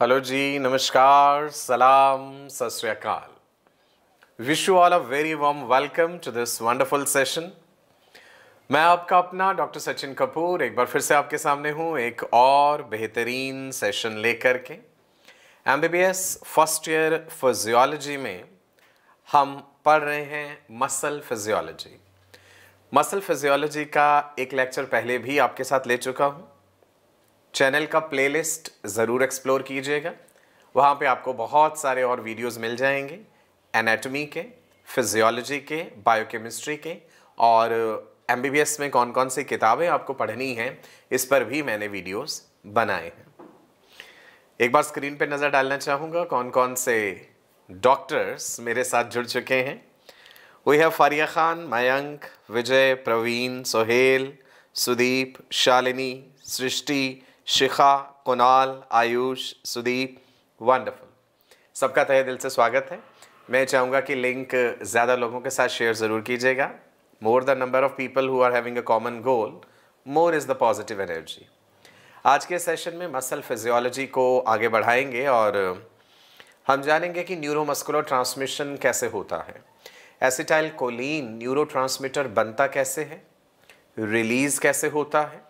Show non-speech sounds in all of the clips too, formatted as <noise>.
Hello जी नमस्कार सलाम सत wish you all a very warm welcome to this wonderful session मैं आपका अपना डॉक्टर सचिन कपूर एक बार फिर से आपके सामने हूँ एक और बेहतरीन सेशन लेकर के M B B S first year physiology में हम पढ़ रहे हैं मसल फिजियोलॉजी मसल फिजियोलॉजी का एक लेक्चर पहले भी आपके साथ ले चुका हूँ चैनल का प्लेलिस्ट ज़रूर एक्सप्लोर कीजिएगा वहाँ पे आपको बहुत सारे और वीडियोस मिल जाएंगे एनाटॉमी के फिजियोलॉजी के बायोकेमिस्ट्री के और एम में कौन कौन सी किताबें आपको पढ़नी हैं इस पर भी मैंने वीडियोस बनाए हैं एक बार स्क्रीन पे नज़र डालना चाहूँगा कौन कौन से डॉक्टर्स मेरे साथ जुड़ चुके हैं वही है फारिया खान मयंक विजय प्रवीण सोहेल सुदीप शालिनी सृष्टि शिखा कुणाल आयुष सुदीप वंडरफुल सबका तहे दिल से स्वागत है मैं चाहूँगा कि लिंक ज़्यादा लोगों के साथ शेयर ज़रूर कीजिएगा more the number of people who are having a common goal more is the positive energy आज के सेशन में मसल फिजियोलॉजी को आगे बढ़ाएंगे और हम जानेंगे कि न्यूरोमस्कुलर ट्रांसमिशन कैसे होता है एसिटाइल कोलिन न्यूरो बनता कैसे है रिलीज़ कैसे होता है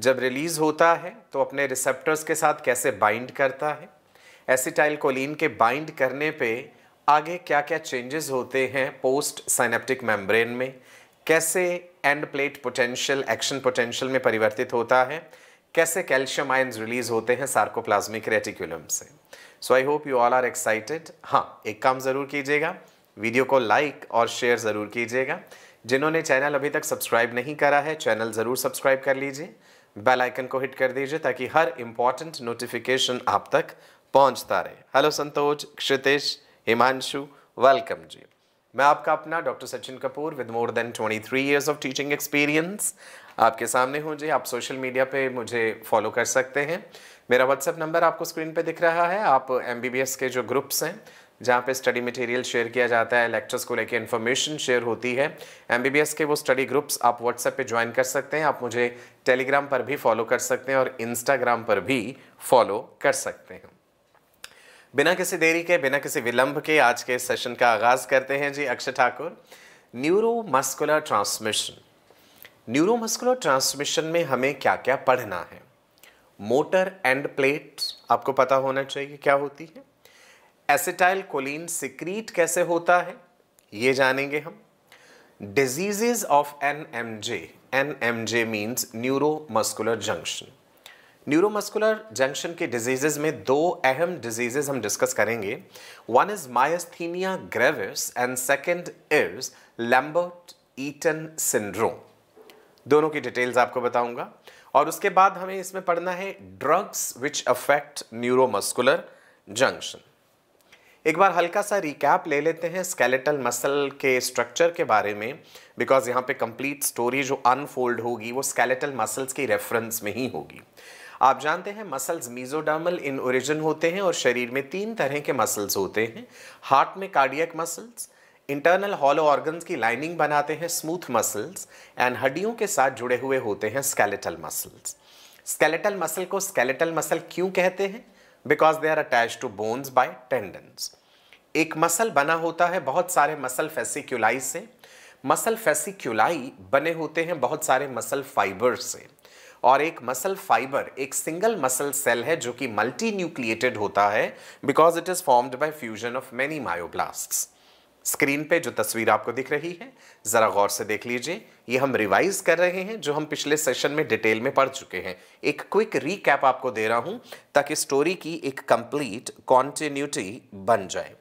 जब रिलीज़ होता है तो अपने रिसेप्टर्स के साथ कैसे बाइंड करता है एसिटाइल कोलिन के बाइंड करने पे आगे क्या क्या चेंजेस होते हैं पोस्ट साइनेप्टिक मेम्ब्रेन में कैसे end plate potential action potential में परिवर्तित होता है कैसे कैल्शियम आयन्स रिलीज होते हैं सार्कोप्लाज्मिक रेटिकुलम से so I hope you all are excited हाँ एक काम ज़रूर कीजिएगा वीडियो को लाइक और शेयर ज़रूर कीजिएगा जिन्होंने चैनल अभी तक सब्सक्राइब नहीं करा है चैनल ज़रूर सब्सक्राइब कर लीजिए बेल आइकन को हिट कर दीजिए ताकि हर इम्पॉर्टेंट नोटिफिकेशन आप तक पहुंचता रहे हेलो संतोष क्षितेश हिमांशु वेलकम जी मैं आपका अपना doctor Sachin Kapoor with more than 23 three years of teaching experience आपके सामने हूँ जी आप सोशल मीडिया पे मुझे फॉलो कर सकते हैं मेरा व्हाट्सएप नंबर आपको स्क्रीन पे दिख रहा है आप एम के जो ग्रुप्स हैं जहाँ पे स्टडी मटेरियल शेयर किया जाता है लेक्चर्स को लेके इन्फॉर्मेशन शेयर होती है एम के वो स्टडी ग्रुप्स आप व्हाट्सएप पे ज्वाइन कर सकते हैं आप मुझे टेलीग्राम पर भी फॉलो कर सकते हैं और इंस्टाग्राम पर भी फॉलो कर सकते हैं बिना किसी देरी के बिना किसी विलंब के आज के सेशन का आगाज़ करते हैं जी Akshay Thakur neuromuscular transmission neuromuscular transmission में हमें क्या क्या पढ़ना है मोटर एंड प्लेट आपको पता होना चाहिए क्या होती है एसिटाइल कोलिन सिक्रीट कैसे होता है ये जानेंगे हम diseases of N M J N M J means neuromuscular junction neuromuscular junction के डिजीजेज में दो अहम डिजीजेज हम डिस्कस करेंगे one is myasthenia gravis and second is Lambert Eaton syndrome दोनों की डिटेल्स आपको बताऊंगा और उसके बाद हमें इसमें पढ़ना है drugs which affect neuromuscular junction एक बार हल्का सा रिकैप ले लेते हैं स्केलेटल मसल के स्ट्रक्चर के बारे में बिकॉज यहाँ पे कंप्लीट स्टोरी जो अनफोल्ड होगी वो स्केलेटल मसल्स की रेफरेंस में ही होगी आप जानते हैं मसल्स मीजोडर्मल इन ओरिजिन होते हैं और शरीर में तीन तरह के मसल्स होते हैं हार्ट में cardiac muscles internal hollow organs की लाइनिंग बनाते हैं स्मूथ मसल्स एंड हड्डियों के साथ जुड़े हुए होते हैं स्केलेटल मसल्स स्केलेटल मसल को स्केलेटल मसल क्यों कहते हैं because they are attach to bones by tendons एक मसल बना होता है बहुत सारे मसल फेसिक्यूलाई से मसल फेसिक्यूलाई बने होते हैं बहुत सारे मसल फाइबर से और एक मसल फाइबर एक सिंगल मसल सेल है जो कि मल्टी न्यूक्लिएटेड होता है because it is formed by fusion of many myoblasts screen पे जो तस्वीर आपको दिख रही है ज़रा गौर से देख लीजिए ये हम रिवाइज कर रहे हैं जो हम पिछले सेशन में डिटेल में पढ़ चुके हैं एक क्विक रीकैप आपको दे रहा हूं ताकि स्टोरी की एक कंप्लीट कॉन्टिन्यूटी बन जाए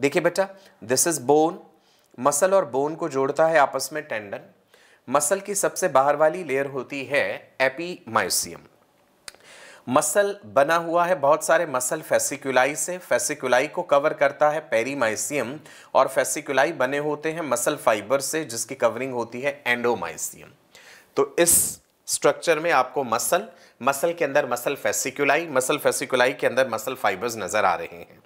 देखिए बेटा दिस इज़ बोन मसल और बोन को जोड़ता है आपस में टेंडन मसल की सबसे बाहर वाली लेयर होती है एपीमाइसियम मसल बना हुआ है बहुत सारे मसल फेसिकुलाई से फेसिकुलाई को कवर करता है पेरीमाइसियम और फेसिकुलाई बने होते हैं मसल फाइबर से जिसकी कवरिंग होती है एंडोमाइसियम तो इस स्ट्रक्चर में आपको मसल मसल के अंदर मसल फेसिकुलाई मसल फेसिकुलाई के अंदर मसल फाइबर्स नज़र आ रहे हैं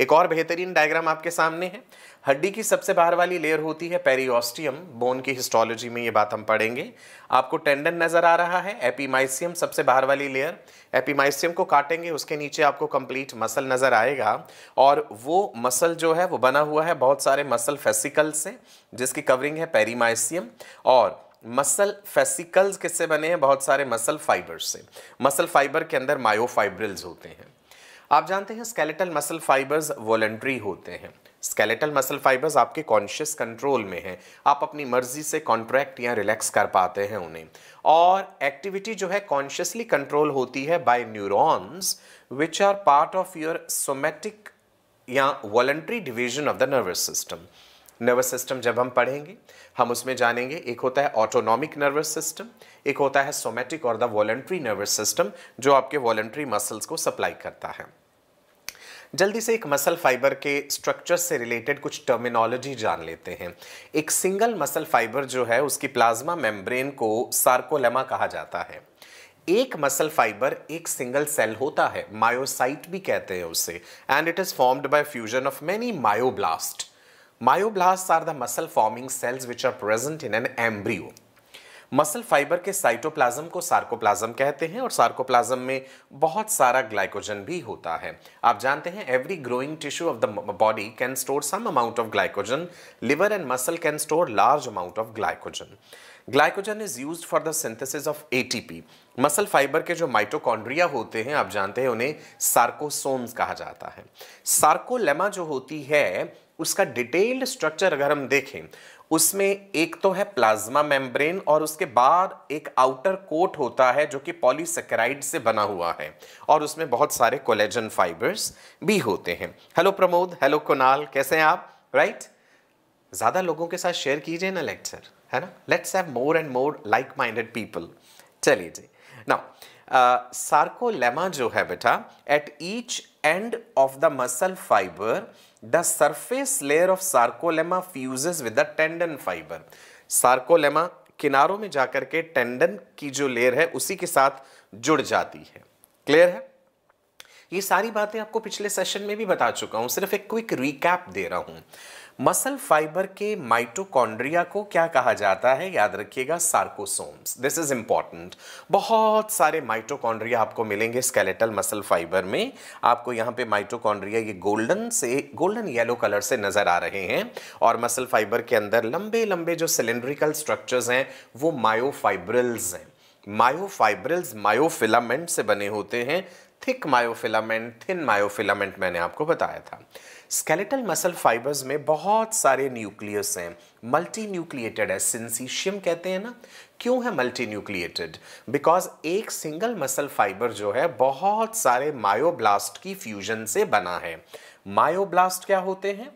एक और बेहतरीन डायग्राम आपके सामने है हड्डी की सबसे बाहर वाली लेयर होती है पेरियोस्टियम बोन की हिस्टोलॉजी में ये बात हम पढ़ेंगे आपको टेंडन नज़र आ रहा है एपीमाइसियम सबसे बाहर वाली लेयर एपीमाइसियम को काटेंगे उसके नीचे आपको कंप्लीट मसल नज़र आएगा और वो मसल जो है वो बना हुआ है बहुत सारे मसल फेसिकल से जिसकी कवरिंग है पेरीमाइसियम और मसल फेसिकल्स किससे बने हैं बहुत सारे मसल फाइबर से मसल फाइबर के अंदर मायोफाइब्रिल्स होते हैं आप जानते हैं स्केलेटल मसल फाइबर्स वॉलेंट्री होते हैं स्केलेटल मसल फाइबर्स आपके कॉन्शियस कंट्रोल में हैं आप अपनी मर्जी से कॉन्ट्रैक्ट या रिलैक्स कर पाते हैं उन्हें और एक्टिविटी जो है कॉन्शियसली कंट्रोल होती है by neurons which are part of your somatic या voluntary division of the nervous system nervous system जब हम पढ़ेंगे हम उसमें जानेंगे एक होता है ऑटोनॉमिक नर्वस सिस्टम एक होता है सोमेटिक और द वॉलेंट्री नर्वस सिस्टम जो आपके वॉलेंट्री मसल्स को सप्लाई करता है जल्दी से एक मसल फाइबर के स्ट्रक्चर से रिलेटेड कुछ टर्मिनोलॉजी जान लेते हैं एक सिंगल मसल फाइबर जो है उसकी प्लाज्मा मेम्ब्रेन को सार्कोलेमा कहा जाता है एक मसल फाइबर एक सिंगल सेल होता है मायोसाइट भी कहते हैं उसे and it is formed by fusion of many myoblast myoblast are the muscle forming cells which are present in an embryo muscle fibre के साइटोप्लाज्म को सार्कोप्लाज्म कहते हैं और सार्कोप्लाज्म में बहुत सारा ग्लाइकोजन भी होता है आप जानते हैं every growing tissue of the body can store some amount of glycogen liver and muscle can store large amount of glycogen glycogen is use for the synthesis of a muscle fibre के जो mitochondria होते हैं आप जानते हैं उन्हें सार्कोसोम्स कहा जाता है सार्कोलेमा जो होती है उसका डिटेल्ड स्ट्रक्चर अगर हम देखें उसमें एक तो है प्लाज्मा मेम्ब्रेन और उसके बाद एक आउटर कोट होता है जो कि पॉलीसेकेराइड से बना हुआ है और उसमें बहुत सारे कोलेजन फाइबर्स भी होते हैं हेलो प्रमोद हेलो कुणाल कैसे हैं आप राइट ज़्यादा लोगों के साथ शेयर कीजिए ना लेक्चर है ना let's have more and more like minded people चलिए जी ना सार्कोलेमा जो है बेटा at each end of the muscle fibre the surface layer of sarcolemma fuses with the tendon fibre sarcolemma किनारों में जाकर के टेंडन की जो लेयर है उसी के साथ जुड़ जाती है क्लियर है ये सारी बातें आपको पिछले सेशन में भी बता चुका हूं सिर्फ एक क्विक रिकैप दे रहा हूं मसल फाइबर के माइटोकॉन्ड्रिया को क्या कहा जाता है याद रखिएगा सार्कोसोम्स दिस इज इंपॉर्टेंट बहुत सारे माइटोकॉन्ड्रिया आपको मिलेंगे स्केलेटल मसल फाइबर में आपको यहाँ पे माइटोकॉन्ड्रिया ये गोल्डन से गोल्डन येलो कलर से नजर आ रहे हैं और मसल फाइबर के अंदर लंबे लंबे जो सिलेंड्रिकल स्ट्रक्चर्स हैं वो मायोफाइब्रल्स हैं मायोफाइब्रल्स मायोफिलामेंट से बने होते हैं थिक मायोफिलामेंट थिन मायोफिलामेंट मैंने आपको बताया था स्केलेटल मसल फाइबर्स में बहुत सारे न्यूक्लियस हैं मल्टी न्यूक्लिएटेड है सिंसीशियम कहते हैं ना क्यों है मल्टी न्यूक्लिएटेड बिकॉज एक सिंगल मसल फाइबर जो है बहुत सारे मायोब्लास्ट की फ्यूजन से बना है मायोब्लास्ट क्या होते हैं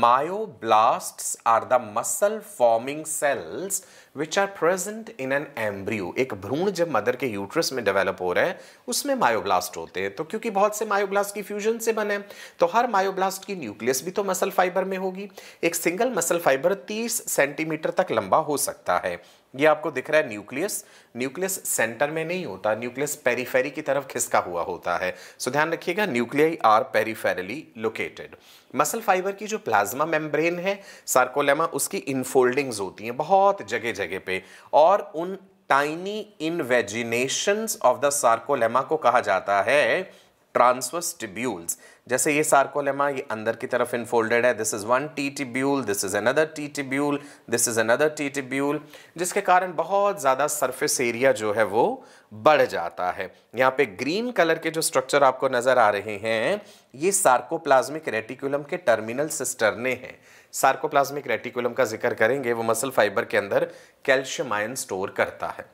myoblasts are the muscle forming cells which are present in an embryo एक भ्रूण जब मदर के यूट्रस में डेवलप हो रहे हैं उसमें मायोब्लास्ट होते हैं तो क्योंकि बहुत से मायोब्लास्ट की फ्यूजन से बने तो हर मायोब्लास्ट की न्यूक्लियस भी तो मसल फाइबर में होगी एक सिंगल मसल फाइबर तीस सेंटीमीटर तक लंबा हो सकता है ये आपको दिख रहा है न्यूक्लियस न्यूक्लियस सेंटर में नहीं होता न्यूक्लियस पेरीफेरी की तरफ खिसका हुआ होता है सो ध्यान रखिएगा nuclei are peripherally located muscle fibre की जो प्लाज्मा मेम्ब्रेन है सार्कोलेमा उसकी इनफोल्डिंग्स होती हैं बहुत जगह जगह पे और उन tiny invaginations of the sarcolemma को कहा जाता है ट्रांसवर्स ट्रिब्यूल्स जैसे ये सार्कोलेमा ये अंदर की तरफ इनफोल्डेड है this is one T tubule this is another T tubule this is another T tubule जिसके कारण बहुत ज़्यादा सरफेस एरिया जो है वो बढ़ जाता है यहाँ पे ग्रीन कलर के जो स्ट्रक्चर आपको नज़र आ रहे हैं ये सार्कोप्लाज्मिक रेटिकुलम के टर्मिनल सिस्टरने हैं सार्कोप्लाज्मिक रेटिकुलम का जिक्र करेंगे वो मसल फाइबर के अंदर कैल्शियम आयन स्टोर करता है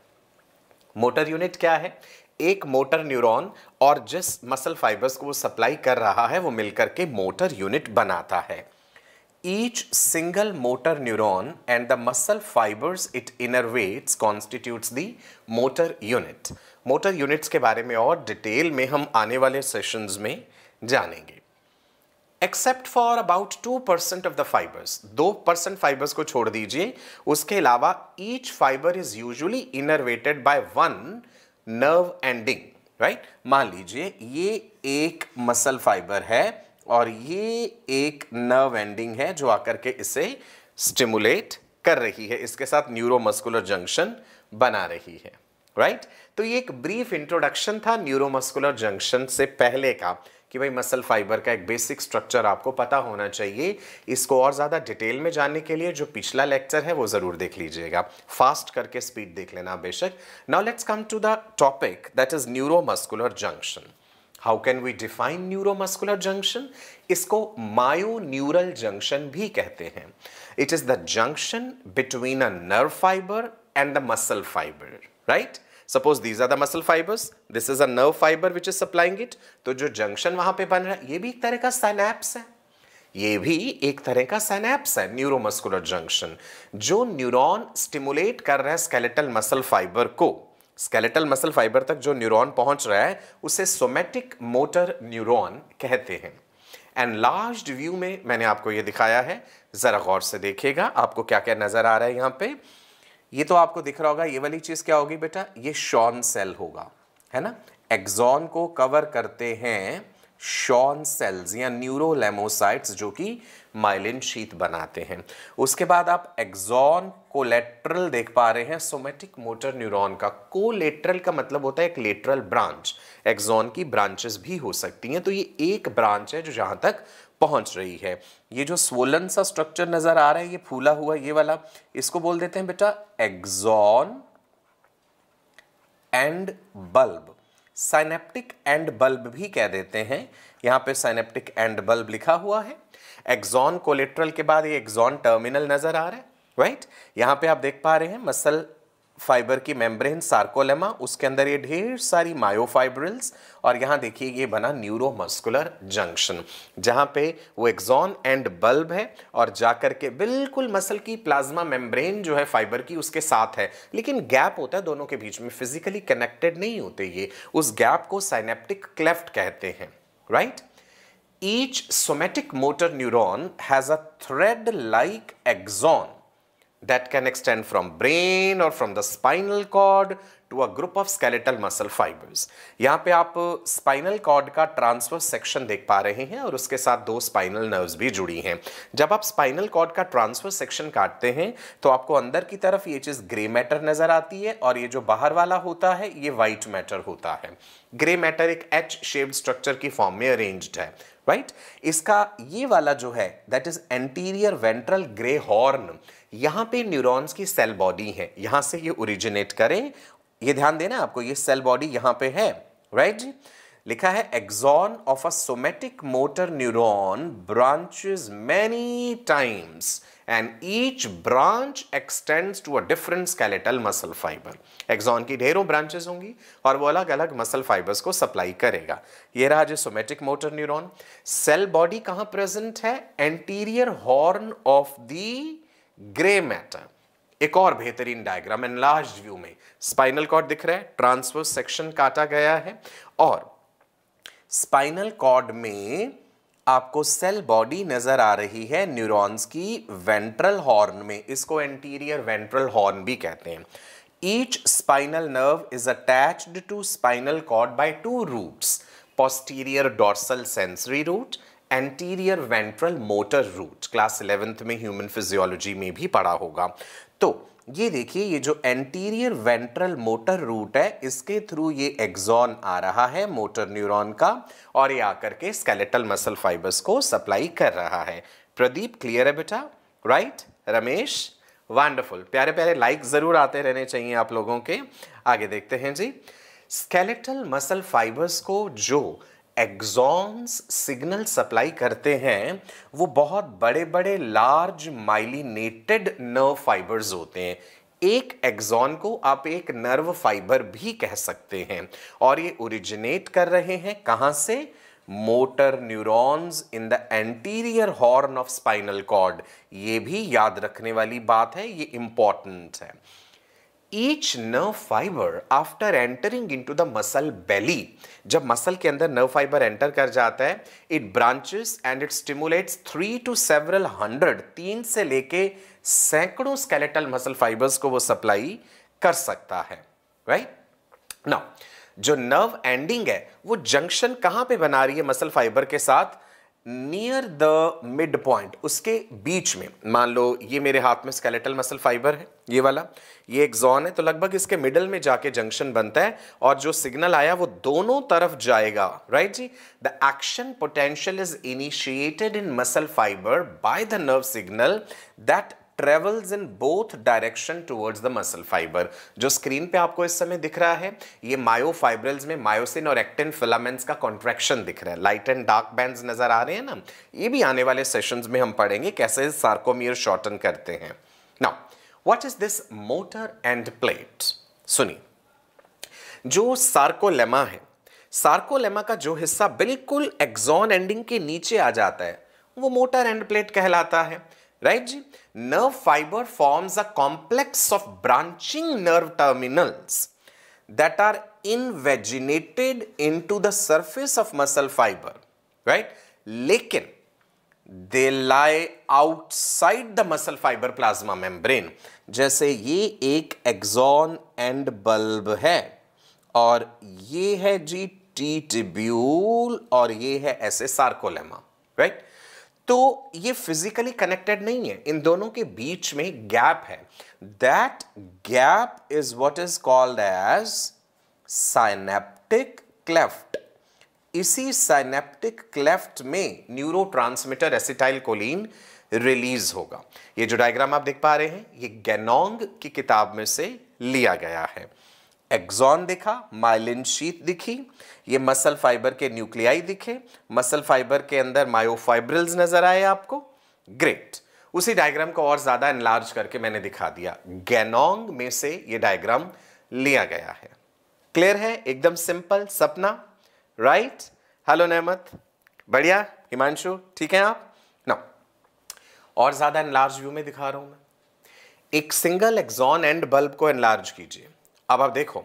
मोटर यूनिट क्या है एक मोटर न्यूरॉन और जिस मसल फाइबर्स को वो सप्लाई कर रहा है वो मिलकर के मोटर यूनिट बनाता है each single motor neuron and the muscle fibres it innervates constitutes the motor unit motor units के बारे में और डिटेल में हम आने वाले सेशंस में जानेंगे except for about two percent of the fibres दो परसेंट फाइबर्स को छोड़ दीजिए उसके अलावा each fibre is usually innervated by one nerve ending right मान लीजिए ये एक मसल फाइबर है और ये एक नर्व एंडिंग है जो आकर के इसे स्टिमुलेट कर रही है इसके साथ न्यूरोमस्कुलर जंक्शन बना रही है राइट right? तो ये एक ब्रीफ इंट्रोडक्शन था न्यूरोमस्कुलर जंक्शन से पहले का कि भाई मसल फाइबर का एक बेसिक स्ट्रक्चर आपको पता होना चाहिए इसको और ज़्यादा डिटेल में जानने के लिए जो पिछला लेक्चर है वो ज़रूर देख लीजिएगा फास्ट करके स्पीड देख लेना बेशक now let's come to the topic that is neuromuscular junction how can we define neuromuscular junction इसको मायो न्यूरल जंक्शन भी कहते हैं it is the junction between a nerve fibre and the muscle fibre right suppose these are the muscle fibres this is a nerve fibre which is supplying it तो जो junction वहां पे बन रहा है ये भी एक तरह का सैनैप्स है ये भी एक तरह का सैनैप्स है न्यूरोमस्कुलर जंक्शन जो न्यूरॉन स्टिमुलेट कर रहा है स्केलेटल मसल फाइबर को स्केलेटल मसल फाइबर तक जो न्यूरॉन पहुंच रहा है उसे सोमेटिक मोटर न्यूरॉन कहते हैं एंड लास्ट व्यू में मैंने आपको ये दिखाया है ज़रा गौर से देखिएगा आपको क्या क्या नज़र आ रहा है यहां पर ये तो आपको दिख रहा होगा ये वाली चीज़ क्या होगी बेटा ये शॉन सेल होगा है ना एक्सॉन को कवर करते हैं शॉन सेल्स या न्यूरोलेमोसाइट्स जो कि माइलिन शीत बनाते हैं उसके बाद आप एक्सॉन कोलेट्रल देख पा रहे हैं सोमेटिक मोटर न्यूरॉन का कोलेट्रल का मतलब होता है एक लेटरल ब्रांच एक्सॉन की ब्रांचेस भी हो सकती हैं तो ये एक ब्रांच है जो जहां तक पहुंच रही है ये जो स्वोलन सा स्ट्रक्चर नजर आ रहा है ये फूला हुआ ये वाला इसको बोल देते हैं बेटा axon end bulb synaptic end bulb भी कह देते हैं यहाँ पे साइनेप्टिक एंड बल्ब लिखा हुआ है एक्सॉन कोलेट्रल के बाद ये एक्सॉन टर्मिनल नजर आ रहा है राइट यहां यहाँ पे आप देख पा रहे हैं मसल फाइबर की मेम्ब्रेन सार्कोलेमा उसके अंदर ये ढेर सारी मायोफाइब्रिल्स और यहाँ देखिए ये बना न्यूरोमस्कुलर जंक्शन जहाँ पे वो एक्जॉन एंड बल्ब है और जाकर के बिल्कुल मसल की प्लाज्मा मेम्ब्रेन जो है फाइबर की उसके साथ है लेकिन गैप होता है दोनों के बीच में फिजिकली कनेक्टेड नहीं होते ये उस गैप को साइनेप्टिक क्लेफ्ट कहते हैं right each somatic motor neuron has a thread like axon that can extend from brain or from the spinal cord to a group of skeletal muscle fibres यहाँ पे आप स्पाइनल कॉर्ड का transverse section देख पा रहे हैं और उसके साथ दो स्पाइनल नर्व्स भी जुड़ी हैं जब आप स्पाइनल कॉर्ड का ट्रांसवर्स सेक्शन काटते हैं तो आपको अंदर की तरफ ये चीज़ ग्रे मैटर नज़र आती है और ये जो बाहर वाला होता है ये व्हाइट मैटर होता है ग्रे मैटर एक एच शेप्ड स्ट्रक्चर की फॉर्म में अरेंज्ड है राइट right? इसका ये वाला जो है that is anterior ventral grey horn यहां पे न्यूरॉन्स की सेल बॉडी है यहां से ये ओरिजिनेट करें ये ध्यान देना आपको ये सेल बॉडी यहां पे है राइट right? लिखा है axon of a somatic motor neuron branches many times and each branch extends to a different skeletal muscle fibre axon की ढेरों ब्रांचेस होंगी और वो अलग अलग मसल फाइबर्स को सप्लाई करेगा ये रहा जो somatic motor neuron cell body कहाँ प्रेजेंट है anterior horn of the grey matter एक और बेहतरीन डायग्राम लार्ज व्यू में स्पाइनल कॉर्ड दिख रहा है ट्रांसवर्स सेक्शन काटा गया है और स्पाइनल कॉर्ड में आपको सेल बॉडी नजर आ रही है न्यूरॉन्स की वेंट्रल हॉर्न में इसको एंटीरियर वेंट्रल हॉर्न भी कहते हैं each spinal nerve is attached to spinal cord by two roots posterior dorsal sensory root anterior ventral motor root class eleventh में ह्यूमन फिजियोलॉजी में भी पढ़ा होगा तो ये देखिए ये जो एंटीरियर वेंट्रल मोटर रूट है इसके थ्रू ये एक्सॉन आ रहा है मोटर न्यूरॉन का और ये आकर के स्केलेटल मसल फाइबर्स को सप्लाई कर रहा है प्रदीप क्लियर है बेटा राइट रमेश वंडरफुल प्यारे प्यारे लाइक ज़रूर आते रहने चाहिए आप लोगों के आगे देखते हैं जी स्केलेटल मसल फाइबर्स को जो एग्जॉन्स सिग्नल सप्लाई करते हैं वो बहुत बड़े बड़े लार्ज माइलिनेटेड नर्व फाइबर्स होते हैं एक एग्जॉन को आप एक नर्व फाइबर भी कह सकते हैं और ये ओरिजिनेट कर रहे हैं कहाँ से motor neurons in the anterior horn of spinal cord ये भी याद रखने वाली बात है ये इम्पॉर्टेंट है each nerve fibre after entering into the muscle belly जब मसल के अंदर नर्व फाइबर एंटर कर जाता है it branches and it stimulates three to several hundred तीन से लेके सैकड़ों स्केलेटल मसल फाइबर्स को वो सप्लाई कर सकता है राइट right? नाउ जो नर्व एंडिंग है वो जंक्शन कहां पे बना रही है मसल फाइबर के साथ नियर द मिड पॉइंट उसके बीच में मान लो ये मेरे हाथ में स्केलेटल मसल फाइबर है ये वाला ये एक जोन है तो लगभग इसके मिडल में जाके जंक्शन बनता है और जो सिग्नल आया वो दोनों तरफ जाएगा राइट जी the action potential is initiated in muscle fibre by the nerve signal that travels in both direction towards the muscle fibre जो स्क्रीन पे आपको इस समय दिख रहा है ये मायोफाइब्रल्स में मायोसिन और एक्टिन फिलामेंट्स का कॉन्ट्रैक्शन दिख रहा है लाइट एंड डार्क बैंड नजर आ रहे हैं ना ये भी आने वाले सेशन में हम पढ़ेंगे कैसे सार्कोमियर शॉर्टन करते हैं now what is this motor end plate सुनी जो सार्कोलेमा है सार्कोलेमा का जो हिस्सा बिल्कुल एक्सॉन एंडिंग के नीचे आ जाता है वो मोटर एंड प्लेट कहलाता है राइट जी nerve fiber forms a complex of branching nerve terminals that are invaginated into the surface of muscle fiber, right? lekin they lie outside the muscle fiber plasma membrane jaise ye ek axon and bulb hai aur ye hai जी t tubule aur ye hai S S right तो ये physically connected नहीं है इन दोनों के बीच में gap है that gap is what is called as synaptic cleft इसी साइनेप्टिक क्लेफ्ट में neurotransmitter acetyl choline release होगा ये जो डायग्राम आप देख पा रहे हैं ये गैनोंग की किताब में से लिया गया है एक्सॉन दिखा माइलिन शीत दिखी ये मसल फाइबर के न्यूक्लियाई दिखे मसल फाइबर के अंदर मायोफाइब्रल्स नजर आए आपको ग्रेट उसी डायग्राम को और ज़्यादा एनलार्ज करके मैंने दिखा दिया गैनोंग में से ये डायग्राम लिया गया है क्लियर है एकदम सिंपल सपना राइट हेलो नहमत बढ़िया हिमांशु ठीक है आप ना और ज़्यादा एनलार्ज व्यू में दिखा रहा हूं मैं एक सिंगल एक्सॉन एंड बल्ब को एनलार्ज कीजिए अब आप देखो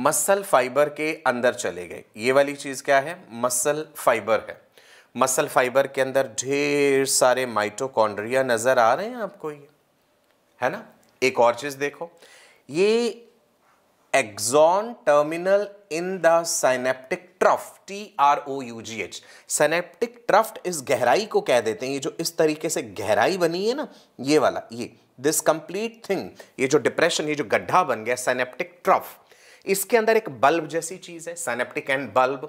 मसल फाइबर के अंदर चले गए ये वाली चीज़ क्या है मसल फाइबर है मसल फाइबर के अंदर ढेर सारे माइटोकॉन्ड्रिया नज़र आ रहे हैं आपको ये है ना एक और चीज़ देखो ये axon terminal in the synaptic trough T R O U G H synaptic trough इस गहराई को कह देते हैं ये जो इस तरीके से गहराई बनी है ना ये वाला ये दिस कंप्लीट थिंग ये जो डिप्रेशन ये जो गड्ढा बन गया सैनेप्टिक ट्रफ इसके अंदर एक बल्ब जैसी चीज़ है सैनेप्टिक एंड बल्ब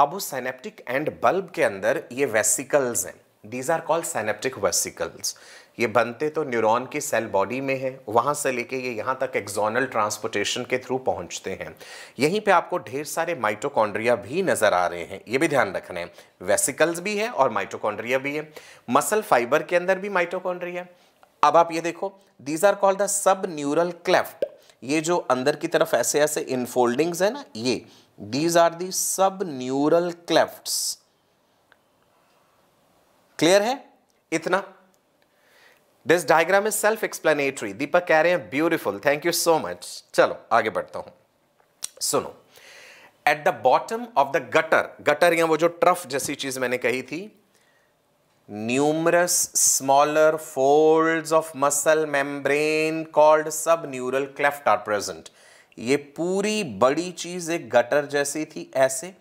अब उस सैनेप्टिक एंड बल्ब के अंदर ये वेसिकल्स हैं these are called synaptic vesicles ये बनते तो न्यूरॉन की सेल बॉडी में है वहाँ से लेके ये यहाँ तक एक्जोनल ट्रांसपोर्टेशन के थ्रू पहुँचते हैं यहीं पे आपको ढेर सारे माइटोकॉन्ड्रिया भी नज़र आ रहे हैं ये भी ध्यान रखना है वेसिकल्स भी है और माइटोकॉन्ड्रिया भी है मसल फाइबर के अंदर भी माइटोकॉन्ड्रिया है अब आप ये देखो these are called the subneural cleft ये जो अंदर की तरफ ऐसे ऐसे इनफोल्डिंग्स है ना ये दीज आर दी सब न्यूरल क्लेफ्ट क्लियर है इतना this diagram is self explanatory Deepak कह रहे हैं beautiful thank you so much चलो आगे बढ़ता हूं सुनो at the bottom of the gutter gutter या वो जो ट्रफ जैसी चीज मैंने कही थी numerous smaller folds of muscle membrane called subneural cleft are present. ये पूरी बड़ी चीज़ एक गटर जैसी थी ऐसे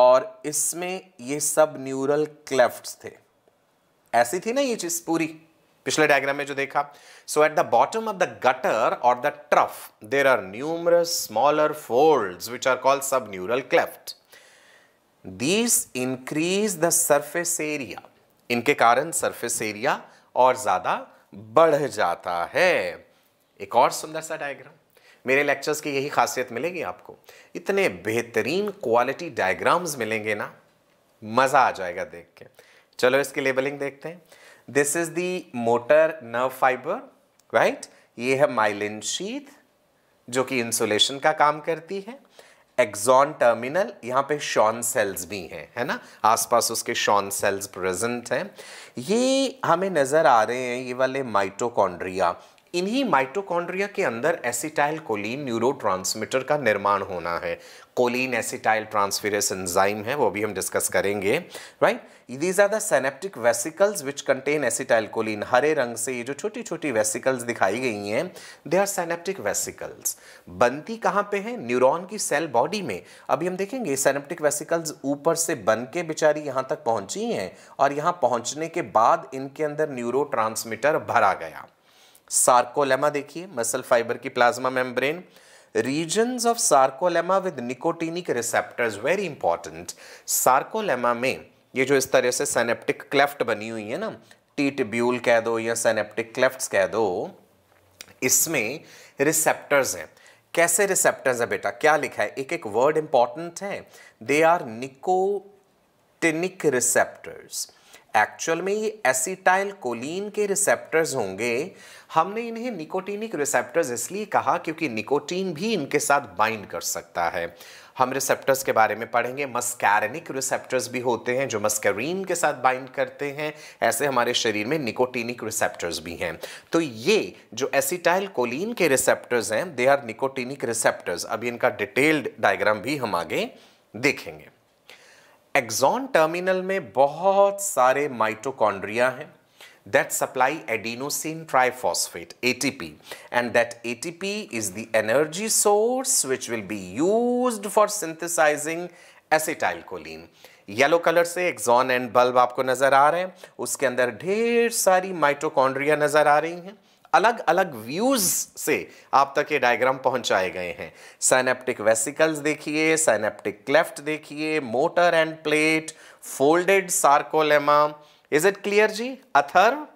और इसमें ये सब न्यूरल क्लेफ्ट थे ऐसी थी ना ये चीज़ पूरी पिछले डायग्राम में जो देखा so at the bottom of the gutter or the trough there are numerous smaller folds which are called subneural cleft these increase the surface area इनके कारण सरफेस एरिया और ज़्यादा बढ़ जाता है एक और सुंदर सा डायग्राम मेरे लेक्चर्स की यही खासियत मिलेगी आपको इतने बेहतरीन क्वालिटी डायग्राम्स मिलेंगे ना मज़ा आ जाएगा देख के चलो इसकी लेबलिंग देखते हैं this is the motor nerve fibre right ये है माइलिन शीथ जो कि इंसुलेशन का काम करती है एक्सॉन टर्मिनल यहाँ पे शॉन सेल्स भी हैं है ना आसपास उसके शॉन सेल्स प्रेजेंट हैं ये हमें नज़र आ रहे हैं ये वाले माइटोकॉन्ड्रिया इन्हीं माइटोकॉन्ड्रिया के अंदर एसिटाइल कोलिन न्यूरो का निर्माण होना है कोलिन एसिटाइल ट्रांसफिरस एंजाइम है वो भी हम डिस्कस करेंगे right these are the vesicles which contain contain acetylcholine हरे रंग से ये जो छोटी छोटी वेसिकल्स दिखाई गई हैं दे आर सैनेप्टिक वेसिकल्स बनती कहाँ पे है न्यूरॉन की सेल बॉडी में अभी हम देखेंगे सैनेप्टिक वेसिकल्स ऊपर से बन के बेचारी यहाँ तक पहुँची हैं और यहाँ पहुँचने के बाद इनके अंदर न्यूरो भरा गया सार्कोलेमा देखिए मसल फाइबर की plasma membrane region of sarcolemma with nicotinic receptor very important sarcolemma में ये जो इस तरह से सेनेप्टिक क्लेफ्ट बनी हुई है ना टी टिब्यूल कह दो या सेनेप्टिक क्लेफ्ट कह दो इसमें रिसेप्टर्स हैं कैसे रिसेप्टर्स है बेटा क्या लिखा है एक एक वर्ड इंपॉर्टेंट है they are nicotinic receptors actual में ये एसिटाइल कोलिन के रिसेप्टर्स होंगे हमने इन्हें निकोटिनिक रिसेप्टर्स इसलिए कहा क्योंकि निकोटीन भी इनके साथ बाइंड कर सकता है हम रिसेप्टर्स के बारे में पढ़ेंगे मस्कैरनिक रिसेप्टर्स भी होते हैं जो मस्करीन के साथ बाइंड करते हैं ऐसे हमारे शरीर में निकोटीनिक रिसेप्टर्स भी हैं तो ये जो एसिटाइल कोलिन के रिसेप्टर्स हैं दे आर निकोटीनिक रिसेप्टर्स अभी इनका डिटेल्ड डायग्राम भी हम आगे देखेंगे एक्सॉन टर्मिनल में बहुत सारे माइटोकॉन्ड्रिया हैं that supply adenosine triphosphate ATP and that ATP is the energy source which will be used for synthesizing acetylcholine. Yellow colour से एक्सॉन एंड बल्ब आपको नजर आ रहे हैं उसके अंदर ढेर सारी माइटोकॉन्ड्रिया नजर आ रही हैं अलग अलग व्यूज से आप तक ये डायग्राम पहुंचाए गए हैं साइनेप्टिक वेसिकल्स देखिए साइनेप्टिक क्लेफ्ट देखिए motor end plate folded sarcolemma is it clear जी Atharv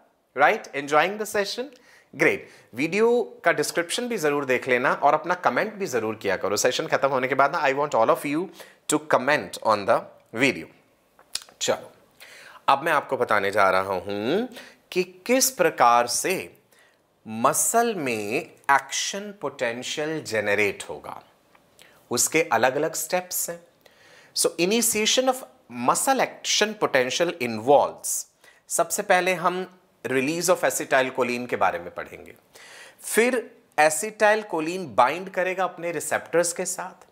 right enjoying the session great video का डिस्क्रिप्शन भी ज़रूर देख लेना और अपना कमेंट भी ज़रूर किया करो सेशन खत्म होने के बाद ना I want all of you to comment on the video चलो अब मैं आपको बताने जा रहा हूं कि किस प्रकार से मसल में एक्शन पोटेंशियल जेनरेट होगा उसके अलग अलग स्टेप्स हैं so initiation of muscle action potential involves सबसे पहले हम रिलीज ऑफ एसिटाइल कोलिन के बारे में पढ़ेंगे फिर एसिटाइल कोलिन बाइंड करेगा अपने रिसेप्टर्स के साथ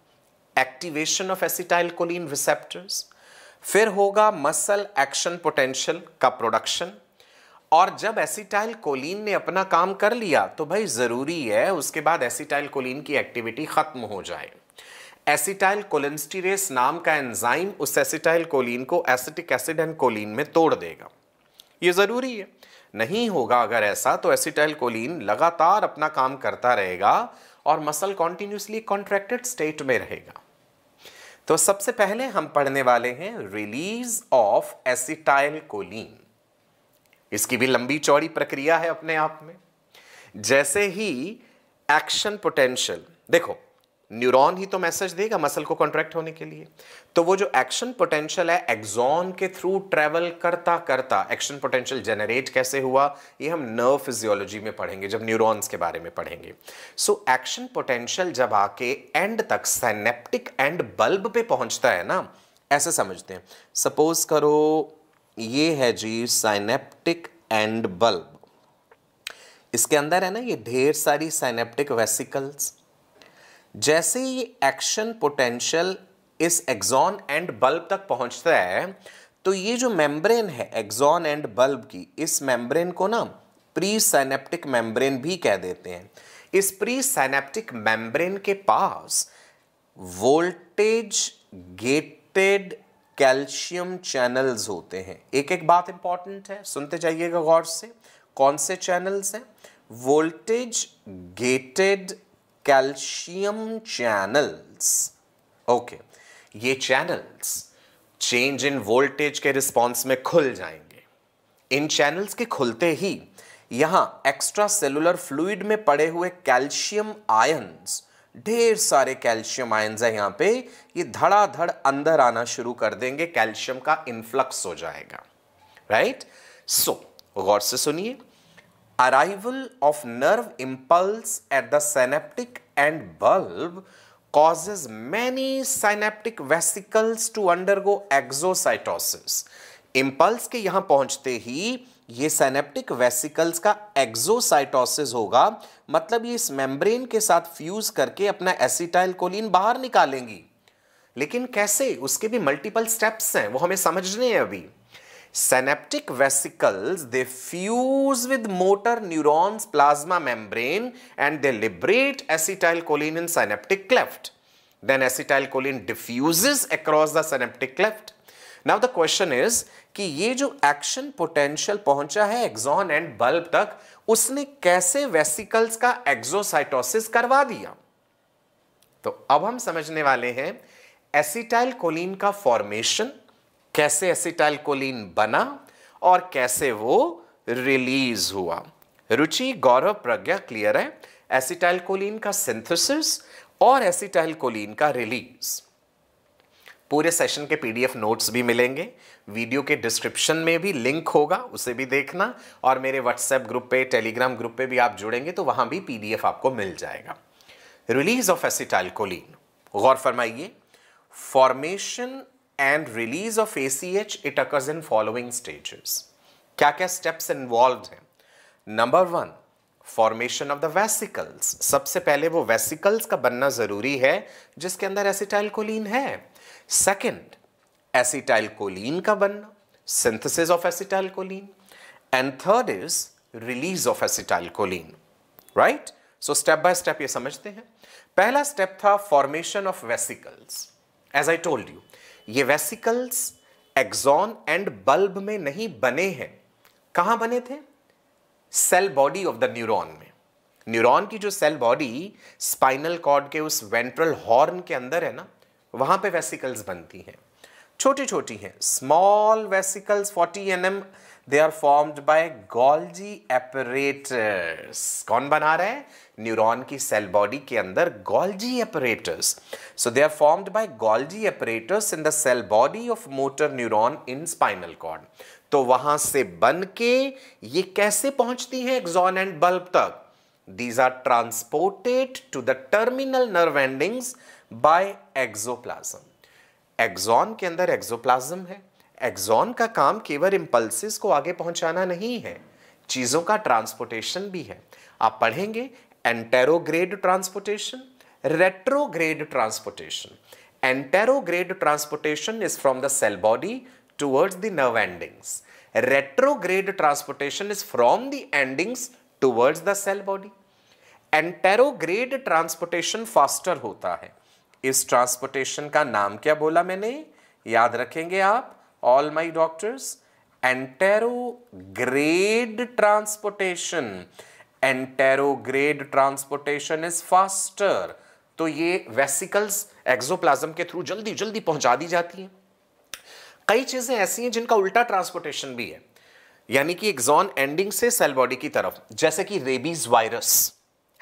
activation of acetyl choline receptors फिर होगा मसल एक्शन पोटेंशियल का प्रोडक्शन और जब एसिटाइल कोलिन ने अपना काम कर लिया तो भाई ज़रूरी है उसके बाद एसिटाइल कोलिन की एक्टिविटी ख़त्म हो जाए एसिटाइल कोलेंस्टीरेस नाम का एंजाइम उस एसिटाइल कोलिन को एसिटिक एसिड एंड कोलिन में तोड़ देगा ये ज़रूरी है नहीं होगा अगर ऐसा तो एसिटाइल कोलिन लगातार अपना काम करता रहेगा और मसल कॉन्टिन्यूसली कॉन्ट्रैक्टेड स्टेट में रहेगा तो सबसे पहले हम पढ़ने वाले हैं रिलीज ऑफ एसिटाइल कोलिन इसकी भी लंबी चौड़ी प्रक्रिया है अपने आप में जैसे ही एक्शन पोटेंशियल देखो न्यूरॉन ही तो मैसेज देगा मसल को कॉन्ट्रैक्ट होने के लिए तो वो जो एक्शन पोटेंशियल है एक्सॉन के थ्रू ट्रेवल करता करता एक्शन पोटेंशियल जनरेट कैसे हुआ ये हम नर्व फिजियोलॉजी में पढ़ेंगे जब न्यूरॉन्स के बारे में पढ़ेंगे सो एक्शन पोटेंशियल जब आके एंड तक सैनेप्टिक एंड बल्ब पे पहुंचता है ना ऐसे समझते हैं सपोज करो ये है जी साइनेप्टिक एंड बल्ब इसके अंदर है ना ये ढेर सारी साइनेप्टिक वेसिकल्स जैसे ही एक्शन पोटेंशियल इस एग्जॉन एंड बल्ब तक पहुंचता है तो ये जो मेम्ब्रेन है एग्जॉन एंड बल्ब की इस मेम्ब्रेन को ना प्री सैनेप्टिक मेम्ब्रेन भी कह देते हैं इस प्री सैनेप्टिक मेम्ब्रेन के पास वोल्टेज गेटेड कैल्शियम चैनल्स होते हैं एक एक बात इंपॉर्टेंट है सुनते जाइएगा गौर से कौन से चैनल्स हैं voltage gated calcium channels okay ये चैनल्स चेंज इन वोल्टेज के रिस्पॉन्स में खुल जाएंगे इन चैनल्स के खुलते ही यहाँ एक्स्ट्रा सेलुलर फ्लूड में पड़े हुए कैल्शियम आयन्स ढेर सारे कैल्शियम आयन्स है यहाँ पे ये धड़ाधड़ अंदर आना शुरू कर देंगे कैल्शियम का इन्फ्लक्स हो जाएगा राइट सो गौर से सुनिए Arrival of nerve impulse at the end bulb causes many many vesicles to undergo exocytosis. Impulse के यहाँ पहुँचते ही ये सैनेप्टिक वेसिकल्स का एक्जोसाइटोसिस होगा मतलब ये इस मेम्ब्रेन के साथ फ्यूज करके अपना एसिटाइल कोलिन बाहर निकालेंगी लेकिन कैसे उसके भी मल्टीपल स्टेप्स हैं वो हमें समझने हैं अभी synaptic vesicles they fuse with motor neurons plasma membrane and they liberate acetylcholine in synaptic cleft then acetyl choline diffuses across the synaptic cleft now the question is कि ये जो action potential पहुंचा है axon end bulb तक उसने कैसे vesicles का exocytosis करवा दिया तो अब हम समझने वाले हैं एसिटाइल कोलिन का फॉर्मेशन कैसे एसिटाइलकोलीन बना और कैसे वो रिलीज हुआ रुचि गौरव प्रज्ञा क्लियर है एसिटाइलकोलीन का सिंथेसिस और एसिटाइलकोलीन का रिलीज पूरे सेशन के पीडीएफ नोट्स भी मिलेंगे वीडियो के डिस्क्रिप्शन में भी लिंक होगा उसे भी देखना और मेरे व्हाट्सएप ग्रुप पे टेलीग्राम ग्रुप पे भी आप जुड़ेंगे तो वहां भी पीडीएफ आपको मिल जाएगा रिलीज ऑफ एसिटाइलकोलीन गौर फरमाइए formation and release of ACH, it occurs in following stages. क्या क्या steps involved हैं Number one formation of the vesicles सबसे पहले वो वेसिकल्स का बनना जरूरी है जिसके अंदर एसिटाइल कोलिन है सेकंड एसिटाइल कोलिन का बनना synthesis of acetyl acetylcholine and third is release of acetyl acetylcholine right so step by step ये समझते हैं पहला स्टेप था formation of vesicles as I told you ये वेसिकल्स एक्सॉन एंड बल्ब में नहीं बने हैं कहां बने थे cell body of the neuron में न्यूरॉन की जो सेल बॉडी स्पाइनल कॉर्ड के उस वेंट्रल हॉर्न के अंदर है ना वहां पे वेसिकल्स बनती हैं छोटी छोटी हैं small vesicles 40 n mm they are formed by Golgi apparatus कौन बना रहे हैं न्यूरॉन की सेल बॉडी के अंदर Golgi apparatus so they are formed by Golgi apparatus in the cell body of motor neuron in spinal cord तो वहां से बन के ये कैसे पहुंचती है एक्सॉन एंड बल्ब तक these are transported to the terminal nerve endings by axoplasm axon के अंदर एक्सोप्लाज्म है एक्सॉन का काम केवल इम्पल्सिस को आगे पहुंचाना नहीं है चीज़ों का ट्रांसपोर्टेशन भी है आप पढ़ेंगे anterograde transportation retrograde transportation anterograde transportation is from the cell body towards the nerve endings retrograde transportation is from the endings towards the cell body anterograde transportation faster होता है इस ट्रांसपोर्टेशन का नाम क्या बोला मैंने याद रखेंगे आप all my doctors, anterograde transportation. Anterograde transportation is faster. तो ये वेसिकल्स एक्सोप्लाज्म के थ्रू जल्दी जल्दी पहुंचा दी जाती है कई चीज़ें ऐसी हैं जिनका उल्टा ट्रांसपोर्टेशन भी है यानी कि एक्सॉन एंडिंग से सेल बॉडी की तरफ जैसे कि रेबीज वायरस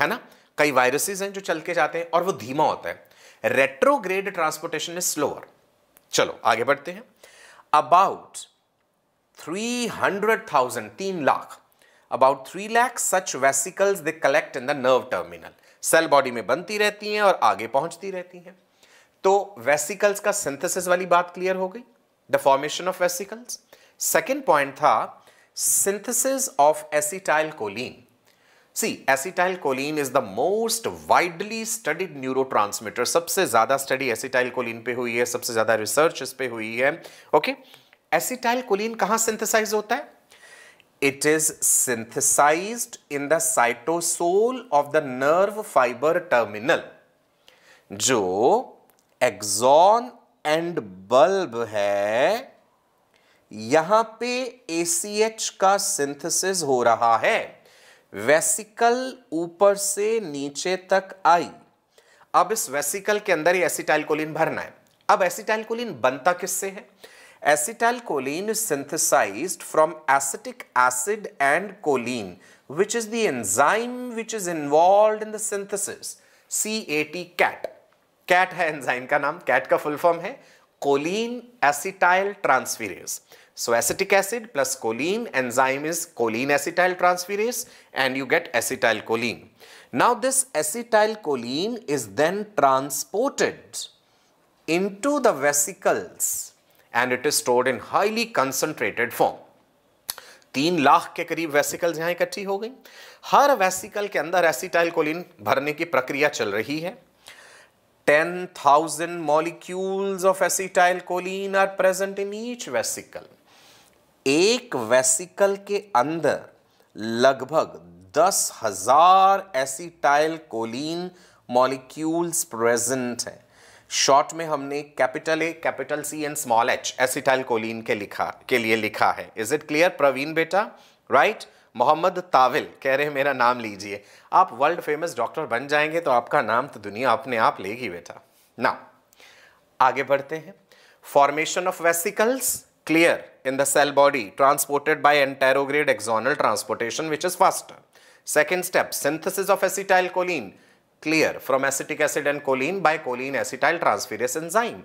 है ना कई वायरसेस हैं जो चल के जाते हैं और वो धीमा होता है रेट्रोग्रेड ट्रांसपोर्टेशन इज स्लोअर चलो आगे बढ़ते हैं अबाउट थ्री हंड्रेड थाउजेंड तीन lakh about three lakh such vesicles they collect in the nerve terminal cell body में बनती रहती हैं और आगे पहुंचती रहती हैं तो वेसिकल्स का सिंथेसिस वाली बात क्लियर हो गई the formation of vesicles second point था synthesis of acetyl acetylcholine see acetyl is the most widely studied neurotransmitter सबसे ज्यादा स्टडी एसिटाइल कोलिन पे हुई है सबसे ज्यादा रिसर्च इस पे हुई है ओके एसिटाइल कोलिन कहां सिंथेसाइज होता है it is synthesise in the cytosol of the nerve fibre terminal जो एक्सॉन एंड बल्ब है यहां पे एसीएच का सिंथेसिस हो रहा है वेसिकल ऊपर से नीचे तक आई अब इस वेसिकल के अंदर ही एसिटाइलकोलिन भरना है अब एसिटाइलकोलिन बनता किससे है acetylcholine is synthesised from acetic acid and choline the enzyme the is which in the synthesis C A T cat cat है एंजाइम का नाम कैट का फुल फॉर्म है choline acetyl transferase So acetic acid plus choline enzyme is choline acetyl transferase and you get acetylcholine. Now this acetylcholine is then transported into the vesicles and it is stored in highly concentrated form. तीन लाख के करीब vesicles यहाँ इकट्ठी हो गई हर vesicle के अंदर acetylcholine भरने की प्रक्रिया चल रही है 10,000 molecules of acetylcholine are present in each vesicle. एक वेसिकल के अंदर लगभग दस हजार एसीटाइल कोलिन मॉलिक्यूल्स प्रेजेंट हैं शॉर्ट में हमने capital A capital C and small H acetyl choline के लिखा के लिए लिखा है इज इट क्लियर प्रवीण बेटा राइट मोहम्मद ताविल कह रहे हैं मेरा नाम लीजिए आप वर्ल्ड फेमस डॉक्टर बन जाएंगे तो आपका नाम तो दुनिया अपने आप लेगी बेटा ना आगे बढ़ते हैं formation of vesicles clear in the cell body transported by enterograde axonal transportation which is faster. Second step, synthesis of acetylcholine clear from acetic acid and choline by choline acetyl transferase enzyme.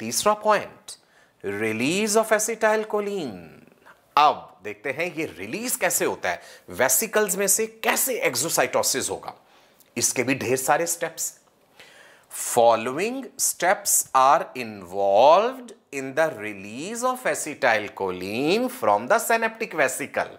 तीसरा point release of acetylcholine अब देखते हैं ये release कैसे होता है vesicles में से कैसे एक्सोसाइटोसिस होगा इसके भी ढेर सारे steps following steps are involved the release of acetyl acetylcholine from the synaptic vesicle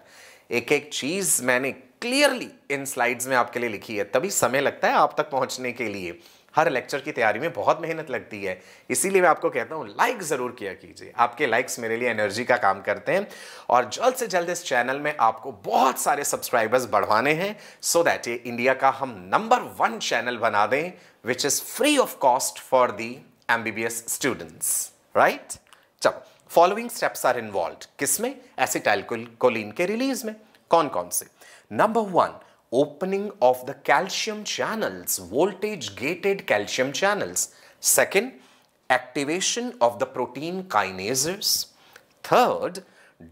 एक एक चीज मैंने क्लियरली इन स्लाइड्स में आपके लिए लिखी है तभी समय लगता है आप तक पहुंचने के लिए हर लेक्चर की तैयारी में बहुत मेहनत लगती है इसीलिए मैं आपको कहता हूँ लाइक ज़रूर किया कीजिए आपके लाइक्स मेरे लिए एनर्जी का काम करते हैं और जल्द से जल्द इस चैनल में आपको बहुत सारे सब्सक्राइबर्स बढ़वाने हैं सो so दैट ये इंडिया का हम नंबर वन चैनल बना दें which is free of cost for the M students Right. So, following steps are involved. किस में एसिटाइलकोलिन के रिलीज में कौन कौन से number opening of the calcium channels, voltage gated calcium channels. Second, activation of the protein kinases. Third,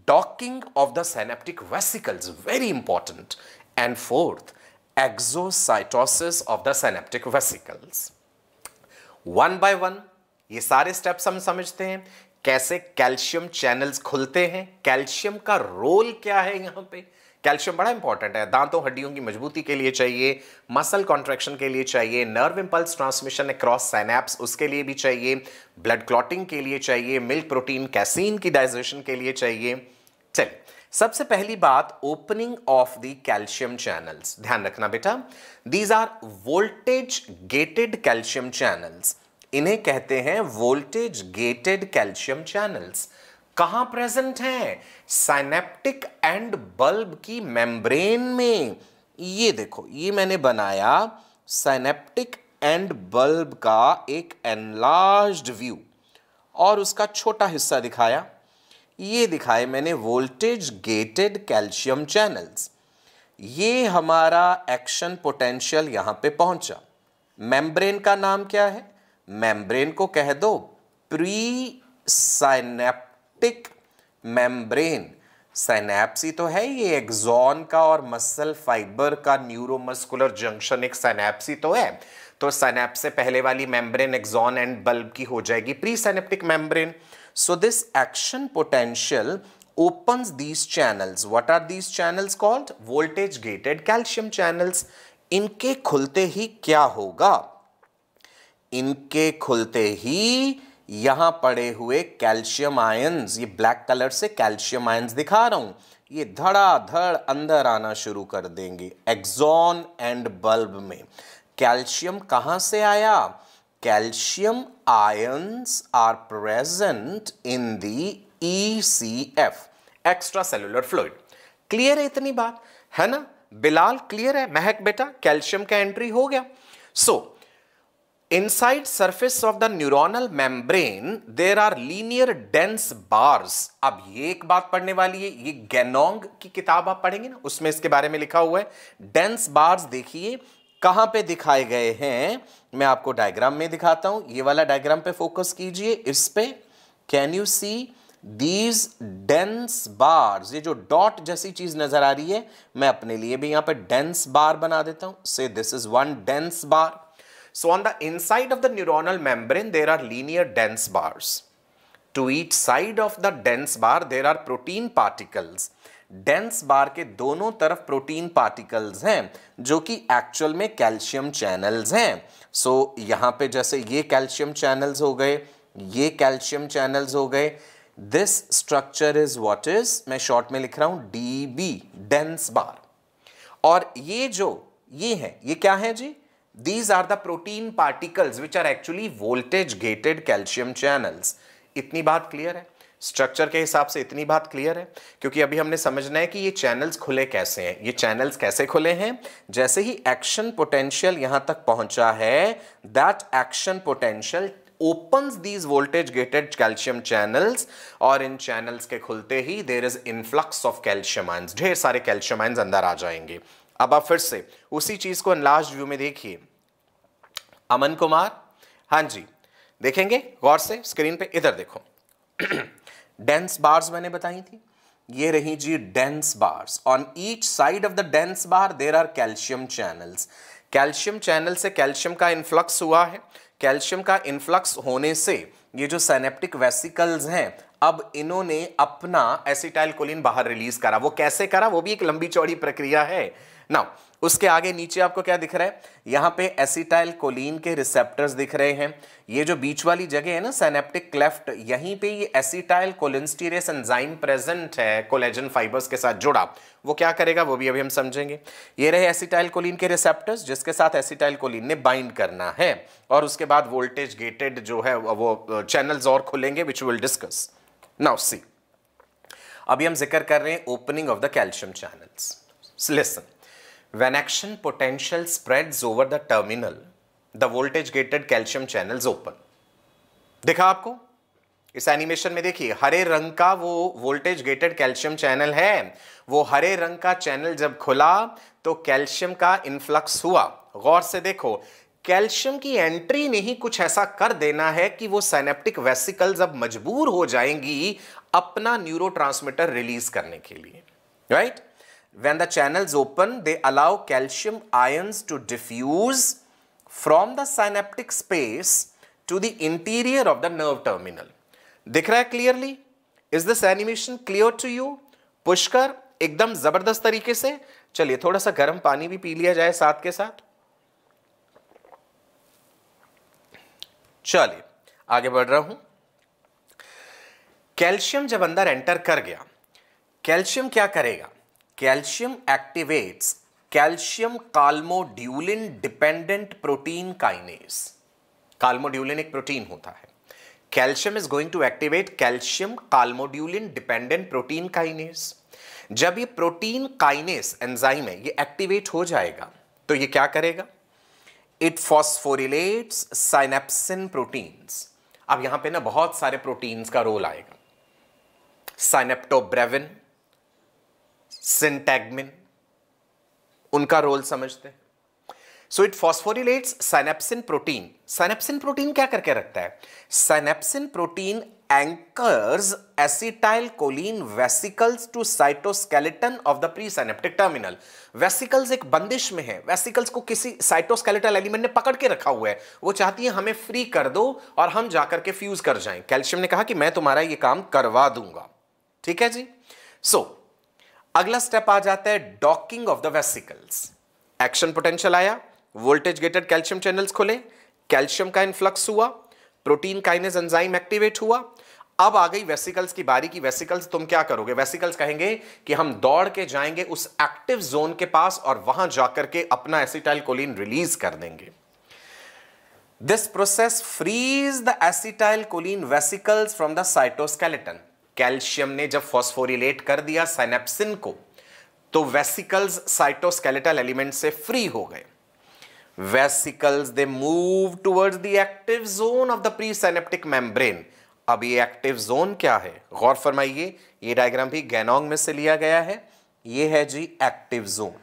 docking of the synaptic vesicles, very important. And fourth, exocytosis of the synaptic vesicles. One by one, ये सारे steps हम समझते हैं कैसे calcium channels खुलते हैं calcium का role क्या है यहाँ पे कैल्शियम बड़ा इंपॉर्टेंट है दांतों हड्डियों की मजबूती के लिए चाहिए मसल कॉन्ट्रैक्शन के लिए चाहिए nerve impulse transmission across synapse उसके लिए भी चाहिए ब्लड क्लॉटिंग के लिए चाहिए मिल्क प्रोटीन कैसीन की डाइजेशन के लिए चाहिए चलिए सबसे पहली बात opening of the calcium channels ध्यान रखना बेटा these are voltage gated calcium channels इन्हें कहते हैं वोल्टेज गेटेड कैल्शियम चैनल्स कहां प्रेजेंट हैं साइनेप्टिक एंड बल्ब की मेम्ब्रेन में ये देखो ये मैंने बनाया साइनेप्टिक एंड बल्ब का एक एनलार्ज्ड व्यू और उसका छोटा हिस्सा दिखाया ये दिखाए मैंने वोल्टेज गेटेड कैल्शियम चैनल्स ये हमारा एक्शन पोटेंशियल यहां पे पहुंचा मेम्ब्रेन का नाम क्या है मेम्ब्रेन को कह दो प्री साइनेप्टिक मेम्ब्रेन साइनेप्सी तो है ये एक्सॉन का और मसल फाइबर का न्यूरोमस्कुलर जंक्शन एक साइनेप्सी तो है तो साइनेप से पहले वाली मेम्ब्रेन एक्सॉन एंड बल्ब की हो जाएगी presynaptic membrane so this action potential opens these channels what are these channels called voltage gated calcium channels इनके खुलते ही क्या होगा इनके खुलते ही यहां पड़े हुए कैल्शियम आयन्स ये ब्लैक कलर से कैल्शियम आयन्स दिखा रहा हूं ये धड़ाधड़ अंदर आना शुरू कर देंगे एक्सॉन एंड बल्ब में कैल्शियम कहां से आया calcium ions are present in the E C F extracellular fluid clear है इतनी बात है ना बिलाल क्लियर है महक बेटा कैल्शियम का एंट्री हो गया सो so, Inside surface of the neuronal membrane, there are linear dense bars. अब ये एक बात पढ़ने वाली है ये गेनोंग की किताब आप पढ़ेंगे ना उसमें इसके बारे में लिखा हुआ है डेंस बार्स देखिए कहाँ पे दिखाए गए हैं मैं आपको डायग्राम में दिखाता हूँ ये वाला डायग्राम पे फोकस कीजिए इस पे can you see these dense bars ये जो डॉट जैसी चीज नजर आ रही है मैं अपने लिए भी यहाँ पे डेंस बार बना देता हूँ so this is one dense bar So on the inside of the neuronal membrane, there are linear dense bars. To each side of the dense bar, there are protein particles. Dense bar के दोनों तरफ protein particles हैं जो कि actual में calcium channels हैं so so, यहाँ पे जैसे ये कैल्शियम चैनल्स हो गए ये कैल्शियम चैनल्स हो गए this structure is what is मैं शॉर्ट में लिख रहा हूँ डी बी डेंस बार और ये जो ये है ये क्या है जी these are the protein particles which are actually voltage gated calcium channels itni baat clear hai structure के हिसाब से इतनी बात क्लियर है क्योंकि अभी हमने समझना है कि ये चैनल्स खुले कैसे हैं ये चैनल्स कैसे खुले हैं जैसे ही एक्शन पोटेंशियल यहां तक पहुंचा है that action potential opens these voltage gated calcium channels और इन चैनल्स के खुलते ही there is influx of calcium ions ढेर सारे कैल्शियम आइंस अंदर आ जाएंगे अब आप फिर से उसी चीज को लास्ट व्यू में देखिए अमन कुमार हाँ जी देखेंगे गौर से स्क्रीन पे इधर देखो डेंस <clears throat> बार्स मैंने बताई थी ये रही जी dense bars on each side of the dense bar there are calcium channels calcium channel से कैल्शियम का इन्फ्लक्स हुआ है कैल्शियम का इन्फ्लक्स होने से ये जो सैनेप्टिक वेसिकल्स हैं अब इन्होंने अपना एसिटाइल कोलिन बाहर रिलीज करा वो कैसे करा वो भी एक लंबी चौड़ी प्रक्रिया है नाउ उसके आगे नीचे आपको क्या दिख रहा है यहाँ पे एसिटाइल कोलिन के रिसेप्टर्स दिख रहे हैं ये जो बीच वाली जगह है ना सैनेप्टिक क्लेफ्ट यहीं पे ये एसिटाइल कोलिनस्टीरेस एंजाइम प्रेजेंट है कोलेजन फाइबर्स के साथ जुड़ा वो क्या करेगा वो भी अभी हम समझेंगे ये रहे एसिटाइल कोलिन के रिसेप्टर्स जिसके साथ एसिटाइल कोलिन ने बाइंड करना है और उसके बाद वोल्टेज गेटेड जो है वो चैनल्स और खुलेंगे which will discuss now see अभी हम जिक्र कर रहे हैं opening of the calcium channels listen When action potential spreads over the terminal, the voltage gated calcium channels open. देखा आपको इस एनिमेशन में देखिए हरे रंग का वो वोल्टेज गेटेड कैल्शियम चैनल है वो हरे रंग का चैनल जब खुला तो कैल्शियम का इन्फ्लक्स हुआ गौर से देखो कैल्शियम की एंट्री ने ही कुछ ऐसा कर देना है कि वो सैनेप्टिक वेसिकल जब मजबूर हो जाएंगी अपना न्यूरोट्रांसमीटर रिलीज करने के लिए right right? when the channels open, they allow calcium ions to diffuse from the synaptic space to the interior of the nerve terminal. दिख रहा है clearly is this animation clear to you Pushkar एकदम जबरदस्त तरीके से चलिए थोड़ा सा गर्म पानी भी पी लिया जाए साथ के साथ चलिए आगे बढ़ रहा हूं कैल्शियम जब अंदर एंटर कर गया कैल्शियम क्या करेगा calcium activates calcium calmodulin dependent protein kinase calmodulin एक प्रोटीन होता है calcium is going to activate calcium calmodulin dependent protein kinase जब ये प्रोटीन काइनेस एंजाइम है ये एक्टिवेट हो जाएगा तो ये क्या करेगा इट फॉस्फोरिलेट्स साइनेप्सिन प्रोटीन्स अब यहां पे ना बहुत सारे प्रोटीन्स का रोल आएगा साइनेप्टोब्रेविन सिंटैगमिन उनका रोल समझते हैं so it phosphorylates synapsin protein synapsin protein क्या करके रखता है synapsin protein anchors acetylcholine vesicles to cytoskeleton of the presynaptic terminal vesicles एक बंदिश में है वेसिकल्स को किसी साइटोस्केलेटल एलिमेंट ने पकड़ के रखा हुआ है वो चाहती है हमें फ्री कर दो और हम जाकर के फ्यूज कर जाएं कैल्शियम ने कहा कि मैं तुम्हारा ये काम करवा दूंगा ठीक है जी सो so, अगला स्टेप आ जाता है docking of the vesicles action potential आया वोल्टेज गेटेड कैल्शियम चैनल्स खुले कैल्शियम का इन्फ्लक्स हुआ प्रोटीन काइनेज एंजाइम एक्टिवेट हुआ अब आ गई वेसिकल्स की बारी की वेसिकल्स तुम क्या करोगे वेसिकल्स कहेंगे कि हम दौड़ के जाएंगे उस एक्टिव जोन के पास और वहां जाकर के अपना एसिटाइल कोलिन रिलीज कर देंगे this process frees the acetyl acetylcholine vesicles from the cytoskeleton calcium ने जब फॉस्फोरिलेट कर दिया साइनेप्सिन को तो वेसिकल्स साइटोस्केलेटल एलिमेंट से फ्री हो गए vesicles they move towards the active zone of the presynaptic membrane अब ये एक्टिव जोन क्या है गौर फरमाइए ये डायग्राम भी गैनोंग में से लिया गया है ये है जी एक्टिव जोन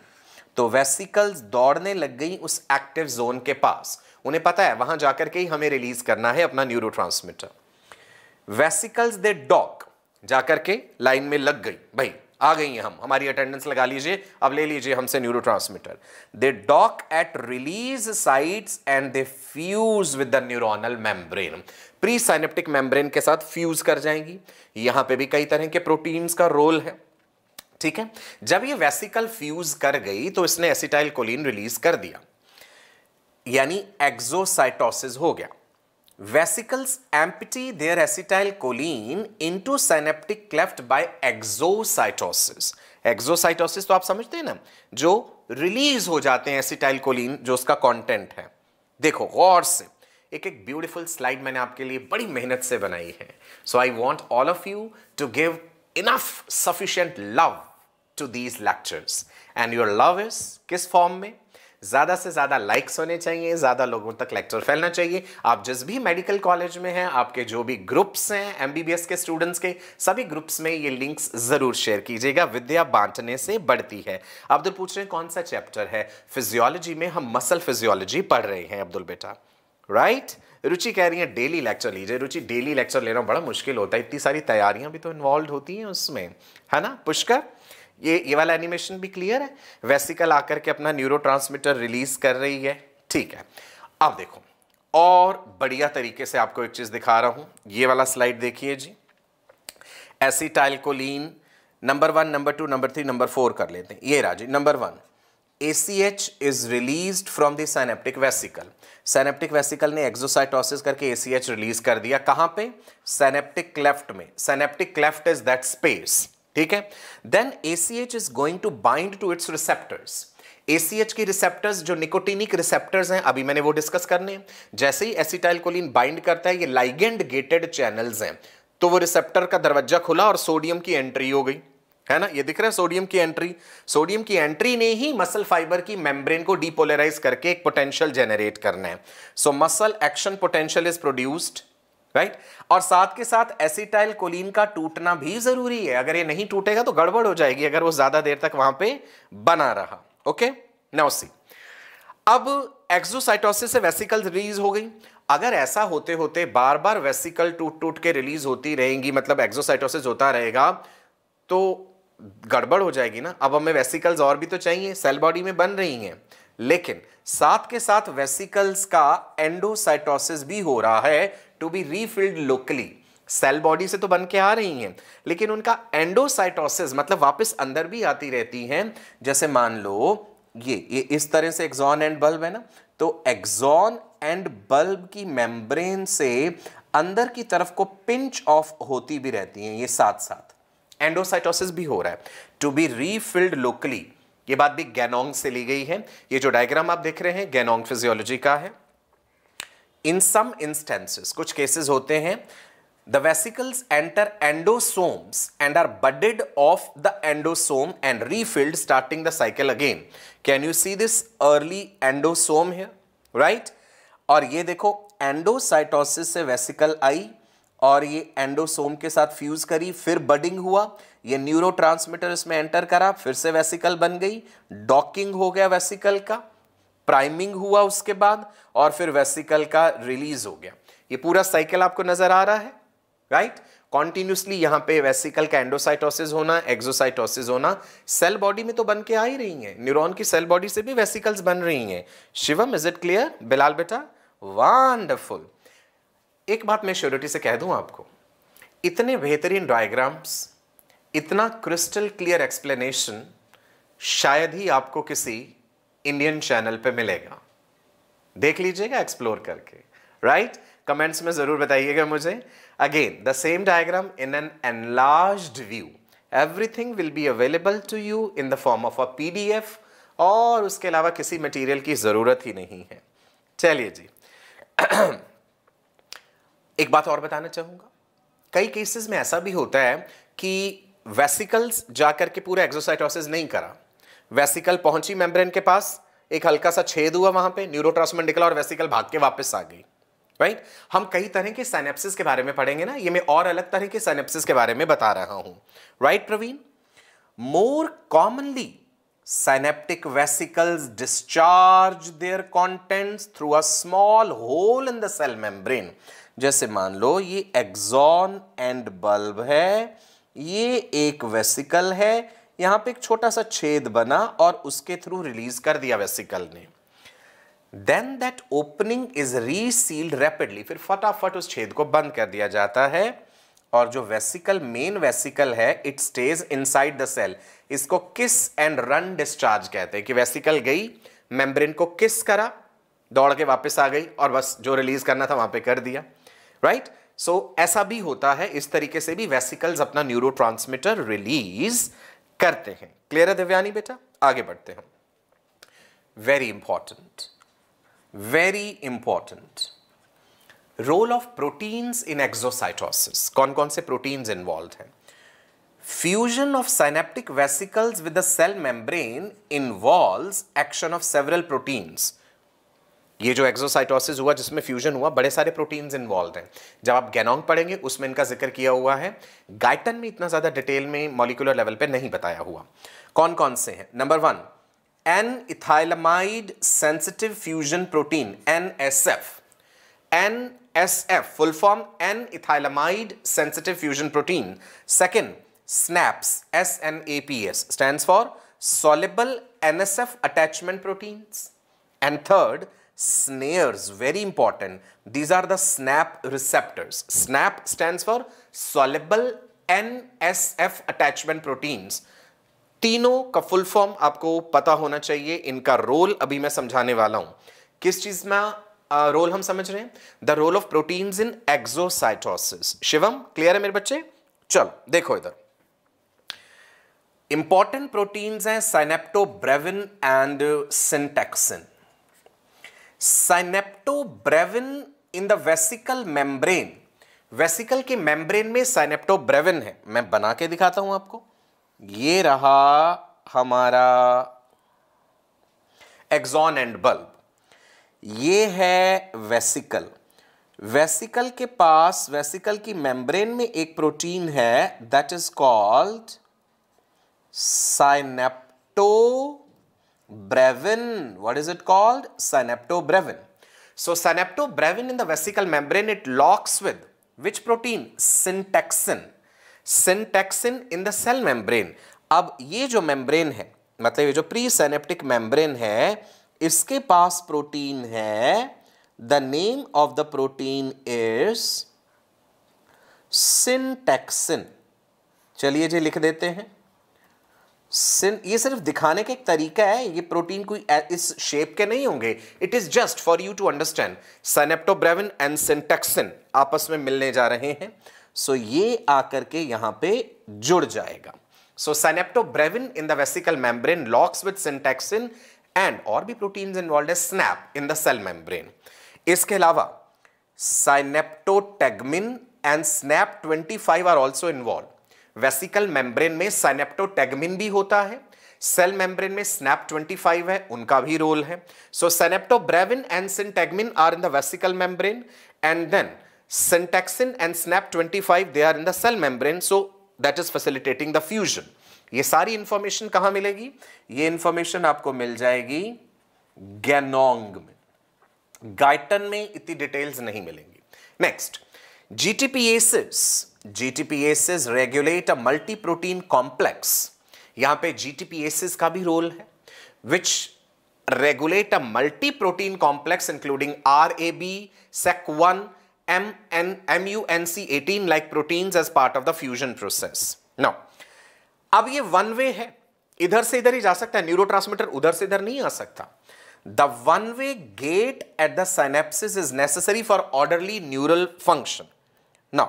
तो वेसिकल्स दौड़ने लग गई उस एक्टिव जोन के पास उन्हें पता है वहां जाकर के ही हमें रिलीज करना है अपना न्यूरोट्रांसमीटर वेसिकल्स दे डॉक जाकर के लाइन में लग गई भाई आ गई हम हमारी अटेंडेंस लगा लीजिए अब ले लीजिए हमसे neurotransmitter they dock at release sites and they fuse with the neuronal membrane synaptic membrane के साथ फ्यूज कर जाएंगी यहां पे भी कई तरह के प्रोटीन्स का रोल है ठीक है जब ये वेसिकल फ्यूज कर गई तो इसने एसिटाइल कोलिन रिलीज कर दिया यानी एक्सोसाइटोसिस हो गया vesicles empty their acetylcholine into synaptic cleft by exocytosis. Exocytosis तो आप समझते हैं ना जो रिलीज हो जाते हैं एसिटाइलकोलिन जो उसका कंटेंट है देखो गौर से एक एक ब्यूटीफुल स्लाइड मैंने आपके लिए बड़ी मेहनत से बनाई है so I want all of you to give enough sufficient love to these lectures and your love is किस फॉर्म में ज़्यादा से ज़्यादा लाइक्स होने चाहिए ज़्यादा लोगों तक लेक्चर फैलना चाहिए आप जिस भी मेडिकल कॉलेज में हैं आपके जो भी ग्रुप्स हैं एस के स्टूडेंट्स के सभी ग्रुप्स में ये लिंक्स ज़रूर शेयर कीजिएगा विद्या बांटने से बढ़ती है अब्दुल पूछ रहे हैं कौन सा चैप्टर है फिजियोलॉजी में हम मसल फिजियोलॉजी पढ़ रहे हैं अब्दुल बेटा राइट रुचि कह रही है डेली लेक्चर लीजिए रुचि डेली लेक्चर लेना बड़ा मुश्किल होता है इतनी सारी तैयारियां भी तो इन्वॉल्व होती हैं उसमें है ना पुष्कर ये ये वाला एनिमेशन भी क्लियर है वेसिकल आकर के अपना न्यूरो रिलीज कर रही है ठीक है अब देखो और बढ़िया तरीके से आपको एक चीज़ दिखा रहा हूं ये वाला स्लाइड देखिए जी acetylcholine number one number two number three number four कर लेते हैं ये राजी number one A C H is release from the synaptic vesicle synaptic vesicle ने एक्सोसाइटोसिस करके ए सी एच रिलीज कर दिया कहां पे सैनेप्टिक क्लेफ्ट में synaptic cleft is that space ठीक है then ACh is going to bind to its receptors ACh की रिसेप्टर्स जो निकोटिनिक रिसेप्टर्स हैं अभी मैंने वो डिस्कस करने हैं जैसे ही एसिटाइल कोलिन बाइंड करता है ये लाइगेंड गेटेड चैनल्स हैं तो वो रिसेप्टर का दरवाजा खुला और सोडियम की एंट्री हो गई है ना ये दिख रहा है सोडियम की एंट्री सोडियम की एंट्री ने ही मसल फाइबर की मेम्ब्रेन को डीपोलराइज करके एक पोटेंशियल जेनरेट करना है so muscle action potential is produced right और साथ के साथ एसिटाइल कोलिन का टूटना भी जरूरी है अगर ये नहीं टूटेगा तो गड़बड़ हो जाएगी अगर वो ज्यादा देर तक वहां पे बना रहा ओके नाउ सी अब एक्सोसाइटोसिस से वेसिकल रिलीज हो गई अगर ऐसा होते होते बार बार वेसिकल टूट टूट के रिलीज होती रहेंगी मतलब एक्सोसाइटोसिस होता रहेगा तो गड़बड़ हो जाएगी ना अब हमें वेसिकल्स और भी तो चाहिए सेल बॉडी में बन रही हैं लेकिन साथ के साथ वेसिकल्स का एंडोसाइटोसिस भी हो रहा है to be refilled locally cell body से तो बन के आ रही हैं लेकिन उनका एंडोसाइटोसिस मतलब वापस अंदर भी आती रहती हैं जैसे मान लो ये ये इस तरह से एग्जॉन एंड बल्ब है ना तो एक्जॉन एंड बल्ब की मेम्ब्रेन से अंदर की तरफ को पिंच ऑफ होती भी रहती हैं ये साथ साथ एंडोसाइटोसिस भी हो रहा है टू बी रीफिल्ड लोकली ये बात भी गैनोंग से ली गई है ये जो डायग्राम आप देख रहे हैं गैनोंग फिजियोलॉजी का है इन सम इंस्टेंसेस कुछ केसेस होते हैं the vesicles enter endosomes and are budded off the endosome and refilled starting the cycle again can you see this early endosome है राइट और ये देखो एंडोसाइटोसिस से वेसिकल आई और ये एंडोसोम के साथ फ्यूज करी फिर बडिंग हुआ ये न्यूरो इसमें एंटर करा फिर से वेसिकल बन गई डॉकिंग हो गया वेसिकल का प्राइमिंग हुआ उसके बाद और फिर वेसिकल का रिलीज हो गया ये पूरा साइकिल आपको नजर आ रहा है राइट कॉन्टिन्यूसली यहां पे वेसिकल का एंडोसाइटोसिस होना एक्सोसाइटोसिस होना सेल बॉडी में तो बन के आ ही रही है न्यूरोन की सेल बॉडी से भी वेसिकल्स बन रही हैं Shivam is it clear Bilal बेटा वंडरफुल एक बात मैं श्योरिटी से कह दूं आपको इतने बेहतरीन डायग्राम्स इतना क्रिस्टल क्लियर एक्सप्लेनेशन शायद ही आपको किसी इंडियन चैनल पे मिलेगा देख लीजिएगा एक्सप्लोर करके राइट right? कमेंट्स में ज़रूर बताइएगा मुझे again the same diagram in an enlarge view everything will be available to you in the form of a P और उसके अलावा किसी मटेरियल की ज़रूरत ही नहीं है चलिए जी <clears throat> एक बात और बताना चाहूंगा कई केसेस में ऐसा भी होता है कि वेसिकल्स जाकर के पूरा एक्सोसाइटोसिस नहीं करा वेसिकल पहुंची मेम्ब्रेन के पास एक हल्का सा छेद हुआ वहां पे न्यूरोट्रांसमिट निकला और वेसिकल भाग के वापस आ गई राइट हम कई तरह के सैनेप्सिस के बारे में पढ़ेंगे ना ये मैं और अलग तरह के सैनेप्सिस के बारे में बता रहा हूं right Praveen more commonly synaptic vesicles discharge their contents through a small hole in the cell membrane जैसे मान लो ये एक्सॉन एंड बल्ब है ये एक वेसिकल है यहां पे एक छोटा सा छेद बना और उसके थ्रू रिलीज कर दिया वेसिकल ने then that opening is resealed rapidly फिर फटाफट उस छेद को बंद कर दिया जाता है और जो वेसिकल मेन वेसिकल है it stays inside the cell इसको किस एंड रन डिस्चार्ज कहते हैं कि वेसिकल गई मेम्ब्रेन को किस करा दौड़ के वापस आ गई और बस जो रिलीज करना था वहां पे कर दिया राइट सो ऐसा भी होता है इस तरीके से भी वेसिकल्स अपना न्यूरो रिलीज करते हैं क्लियर है दिव्यानी बेटा आगे बढ़ते हैं very important very important role of proteins in exocytosis कौन कौन से प्रोटीन्स इन्वॉल्व हैं fusion of synaptic vesicles with the cell membrane involve action of several proteins ये जो एक्सोसाइटोसिस हुआ जिसमें फ्यूजन हुआ बड़े सारे प्रोटीन्स इन्वॉल्व हैं जब आप गैनोंग पढ़ेंगे उसमें इनका जिक्र किया हुआ है गाइटन में इतना ज़्यादा डिटेल में मॉलिकुलर लेवल पे नहीं बताया हुआ कौन कौन से हैं number one N ethylmaleimide sensitive fusion protein N S F N S F full form N ethylmaleimide sensitive fusion protein second snaps S N A P S stand for soluble N S F attachment proteins and third snares very important these are the snap receptors snap stands for soluble nsf attachment proteins तीनों का full form आपको पता होना चाहिए इनका role अभी मैं समझाने वाला हूं किस चीज में रोल हम समझ रहे हैं the role of proteins in exocytosis Shivam clear है मेरे बच्चे चलो देखो इधर इंपॉर्टेंट प्रोटीन्स हैं synaptobrevin and syntaxin synaptobrevin in the vesicle membrane vesicle के मेम्ब्रेन में साइनेप्टोब्रेविन है मैं बना के दिखाता हूं आपको ये रहा हमारा एक्सॉन एंड बल्ब ये है वेसिकल वेसिकल के पास वेसिकल की मेम्ब्रेन में एक प्रोटीन है that is called synaptobrevin brevin. What is it called? Synaptobrevin. So synaptobrevin in the vesicle membrane, it locks with which protein? Syntaxin. Syntaxin in the cell membrane. ab ye jo membrane hai matlab ye jo presynaptic membrane hai iske paas protein hai the name of the protein is syntaxin syntaxin चलिए जी लिख देते हैं ये सिर्फ दिखाने का एक तरीका है ये प्रोटीन कोई इस शेप के नहीं होंगे it is just for you to understand synaptobrevin and syntaxin आपस में मिलने जा रहे हैं सो so, ये आकर के यहां पे जुड़ जाएगा so synaptobrevin in the vesicle membrane locks with syntaxin and और भी प्रोटीन इन्वॉल्व है SNAP in the cell membrane इसके अलावा synaptotagmin and SNAP twenty five are also involve vesicle membrane में सैनेप्टोटेगमिन भी होता है सेल मेम्ब्रेन में स्नैप 25 है उनका भी रोल है so synaptobrevin and synaptotagmin are in the vesicle membrane and then syntaxin and SNAP 25 they are in the cell membrane so that is facilitating the fusion ये सारी इंफॉर्मेशन कहां मिलेगी ये इंफॉर्मेशन आपको मिल जाएगी गैनोंग में गाइटन में इतनी डिटेल्स नहीं मिलेंगी next GTPases GTPase regulate a multi protein complex यहां पे जीटीपीएस का भी रोल है which regulate a multi protein complex including R A B sec one M N M U N C eighteen like protein as part of the fusion process no अब ये one way है इधर से इधर ही जा सकता है ट्रांसमीटर उधर से इधर नहीं आ सकता the one way gate at the synapsis is necessary for orderly neural function now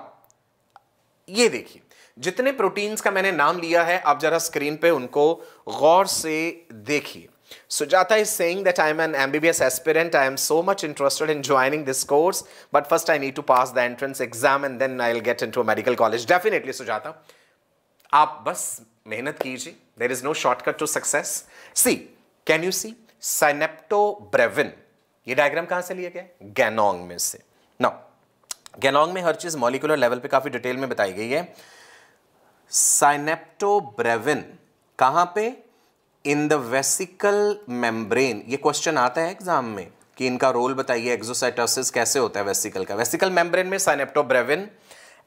ये देखिए जितने प्रोटीन्स का मैंने नाम लिया है आप जरा स्क्रीन पे उनको गौर से देखिए Sujata is saying that I am an MBBS aspirant. I am so much interested in joining this course, but first I need to pass the entrance exam and then I'll get into a medical college. Definitely, Sujata. आप बस मेहनत कीजिए there is no shortcut to success see can you see synaptobrevin ये diagram कहां से लिया गया Ganong में से नाउ गैनोंग में हर चीज़ मॉलिकुलर लेवल पे काफ़ी डिटेल में बताई गई है साइनेप्टोब्रेविन कहाँ पे इन द वेसिकल मेम्ब्रेन ये क्वेश्चन आता है एग्जाम में कि इनका रोल बताइए एक्जोसाइटोसिस कैसे होता है वेसिकल का वेसिकल मेम्ब्रेन में synaptobrevin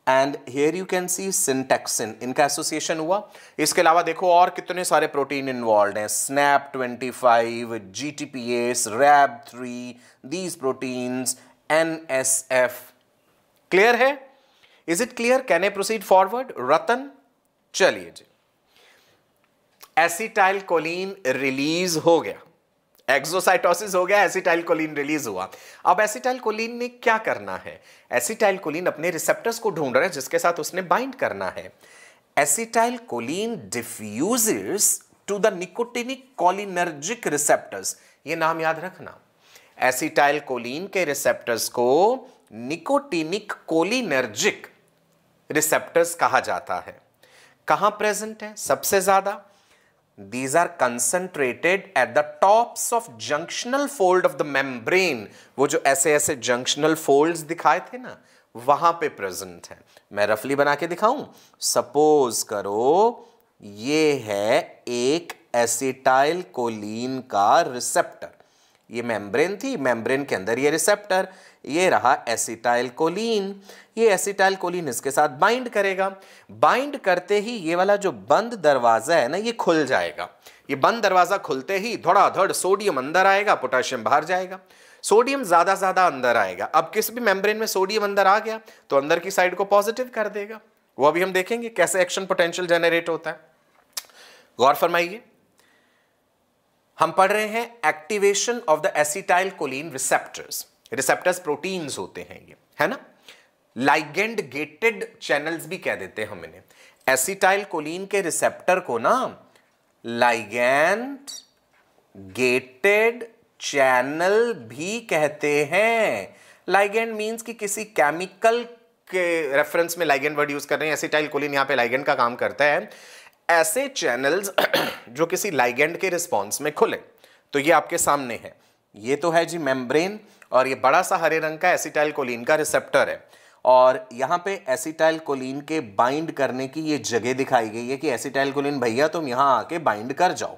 and here you can see syntaxin इनका एसोसिएशन हुआ इसके अलावा देखो और कितने सारे प्रोटीन इन्वॉल्व हैं SNAP twenty five GTPase Rab three these proteins N S F clear है is it clear can a proceed forward Ratan चलिए जी एसिटाइल कोलिन रिलीज हो गया एक्सोसाइटोसिस हो गया एसिटाइल कोलिन रिलीज हुआ अब एसिटाइल कोलिन ने क्या करना है एसिटाइल कोलिन अपने रिसेप्टर्स को ढूंढ रहा है जिसके साथ उसने बाइंड करना है acetyl Colin diffuses to the nicotinic cholinergic receptors ये नाम याद रखना एसिटाइल कोलिन के रिसेप्टर्स को निकोटिनिक कोलिनर्जिक रिसेप्टर्स कहा जाता है कहां प्रेजेंट है सबसे ज्यादा these are concentrated at the tops of junctional fold of the membrane वो जो ऐसे ऐसे जंक्शनल फोल्ड दिखाए थे ना वहां पे प्रेजेंट है मैं रफली बना के दिखाऊं सपोज करो ये है एक एसिटाइल कोलीन का रिसेप्टर ये मेम्ब्रेन थी मेम्ब्रेन के अंदर ये रिसेप्टर ये रहा एसिटाइल कोलिन ये एसिटाइल कोलिन इसके साथ बाइंड करेगा बाइंड करते ही ये वाला जो बंद दरवाज़ा है ना ये खुल जाएगा ये बंद दरवाज़ा खुलते ही धड़ाधड़ सोडियम अंदर आएगा पोटेशियम बाहर जाएगा सोडियम ज़्यादा ज़्यादा अंदर आएगा अब किस भी मेम्ब्रेन में सोडियम अंदर आ गया तो अंदर की साइड को पॉजिटिव कर देगा वो अभी हम देखेंगे कैसे एक्शन पोटेंशियल जनरेट होता है गौर फरमाइए हम पढ़ रहे हैं activation of the acetyl choline receptors receptors proteins होते हैं ये है ना लाइगेंड गेटेड चैनल्स भी कह देते हैं हमने एसिटाइल कोलिन के रिसेप्टर को ना लाइगेंड गेटेड चैनल भी कहते हैं लाइगेंड मींस कि किसी केमिकल के रेफरेंस में लाइगेंड वर्ड यूज कर रहे हैं एसिटाइल कोलिन यहां पे लाइगेंड का काम करता है ऐसे चैनल्स <clears throat> जो किसी लाइगेंड के रिस्पॉन्स में खुले तो ये आपके सामने है ये तो है जी मेम्ब्रेन और ये बड़ा सा हरे रंग का एसिटाइल कोलिन का रिसेप्टर है और यहाँ पे एसिटाइल कोलिन के बाइंड करने की ये जगह दिखाई गई है कि एसिटाइल कोलिन भैया तुम यहाँ आके बाइंड कर जाओ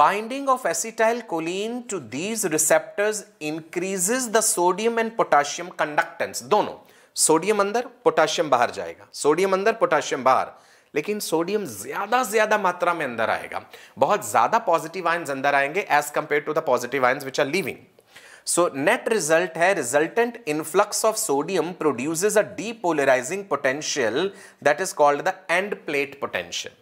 binding of acetyl choline to these receptors increases the sodium and potassium conductance दोनों सोडियम अंदर पोटाशियम बाहर जाएगा सोडियम अंदर पोटाशियम बाहर लेकिन सोडियम ज्यादा से ज्यादा मात्रा में अंदर आएगा बहुत ज्यादा पॉजिटिव आयन्स अंदर आएंगे as compare to the positive ions which are living so net result है resultant influx of sodium produces a depolarizing potential that is called the end plate potential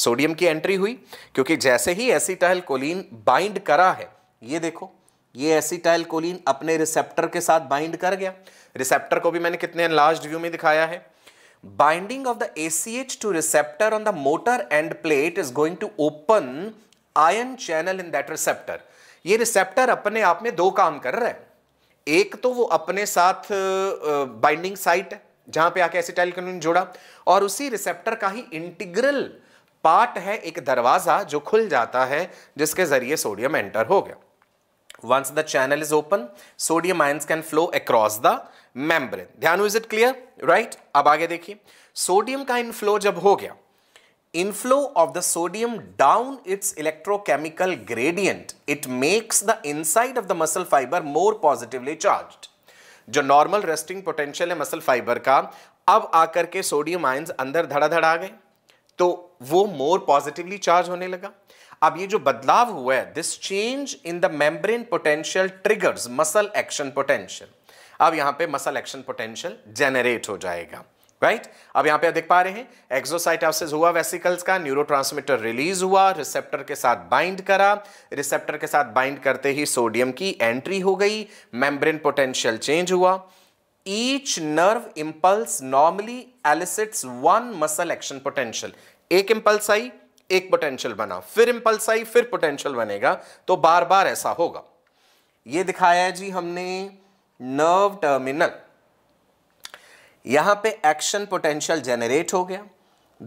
sodium की एंट्री हुई क्योंकि जैसे ही acetyl choline bind करा है ये देखो ये एसिटाइल कोलिन अपने रिसेप्टर के साथ बाइंड कर गया रिसेप्टर को भी मैंने कितने लास्ट व्यू में दिखाया है binding of the ACH2 receptor on the motor end plate is going to open ion channel in that receptor. ये receptor अपने आप में दो काम कर रहा है एक तो वो अपने साथ binding site जहां पर आके एसिटाइल कैनोन जोड़ा और उसी रिसेप्टर का ही इंटीग्रल पार्ट है एक दरवाजा जो खुल जाता है जिसके जरिए सोडियम एंटर हो गया once the channel is open sodium ions can flow across the membrane ध्यान इज इट क्लियर राइट अब आगे देखिए सोडियम का इनफ्लो जब हो गया inflow of the sodium down its electrochemical gradient it makes the inside of the muscle fibre more positively charge जो normal resting potential है मसल फाइबर का अब आकर के सोडियम आयंस अंदर धड़ाधड़ आ गए तो वो मोर पॉजिटिवली चार्ज होने लगा अब ये जो बदलाव हुआ है this change in the membrane potential triggers muscle action potential अब यहां पे मसल एक्शन पोटेंशियल जेनरेट हो जाएगा राइट right? अब यहां पे आप देख पा रहे हैं एक्सोसाइटोसिस हुआ वेसिकल्स का न्यूरोट्रांसमीटर रिलीज हुआ रिसेप्टर के साथ बाइंड करा रिसेप्टर के साथ बाइंड करते ही सोडियम की एंट्री हो गई मेम्ब्रेन पोटेंशियल चेंज हुआ each nerve impulse normally elicits one muscle action potential एक इम्पल्स आई एक पोटेंशियल बना फिर इंपल्स आई फिर पोटेंशियल बनेगा तो बार बार ऐसा होगा ये दिखाया है जी हमने नर्व टर्मिनल यहां पे एक्शन पोटेंशियल जेनरेट हो गया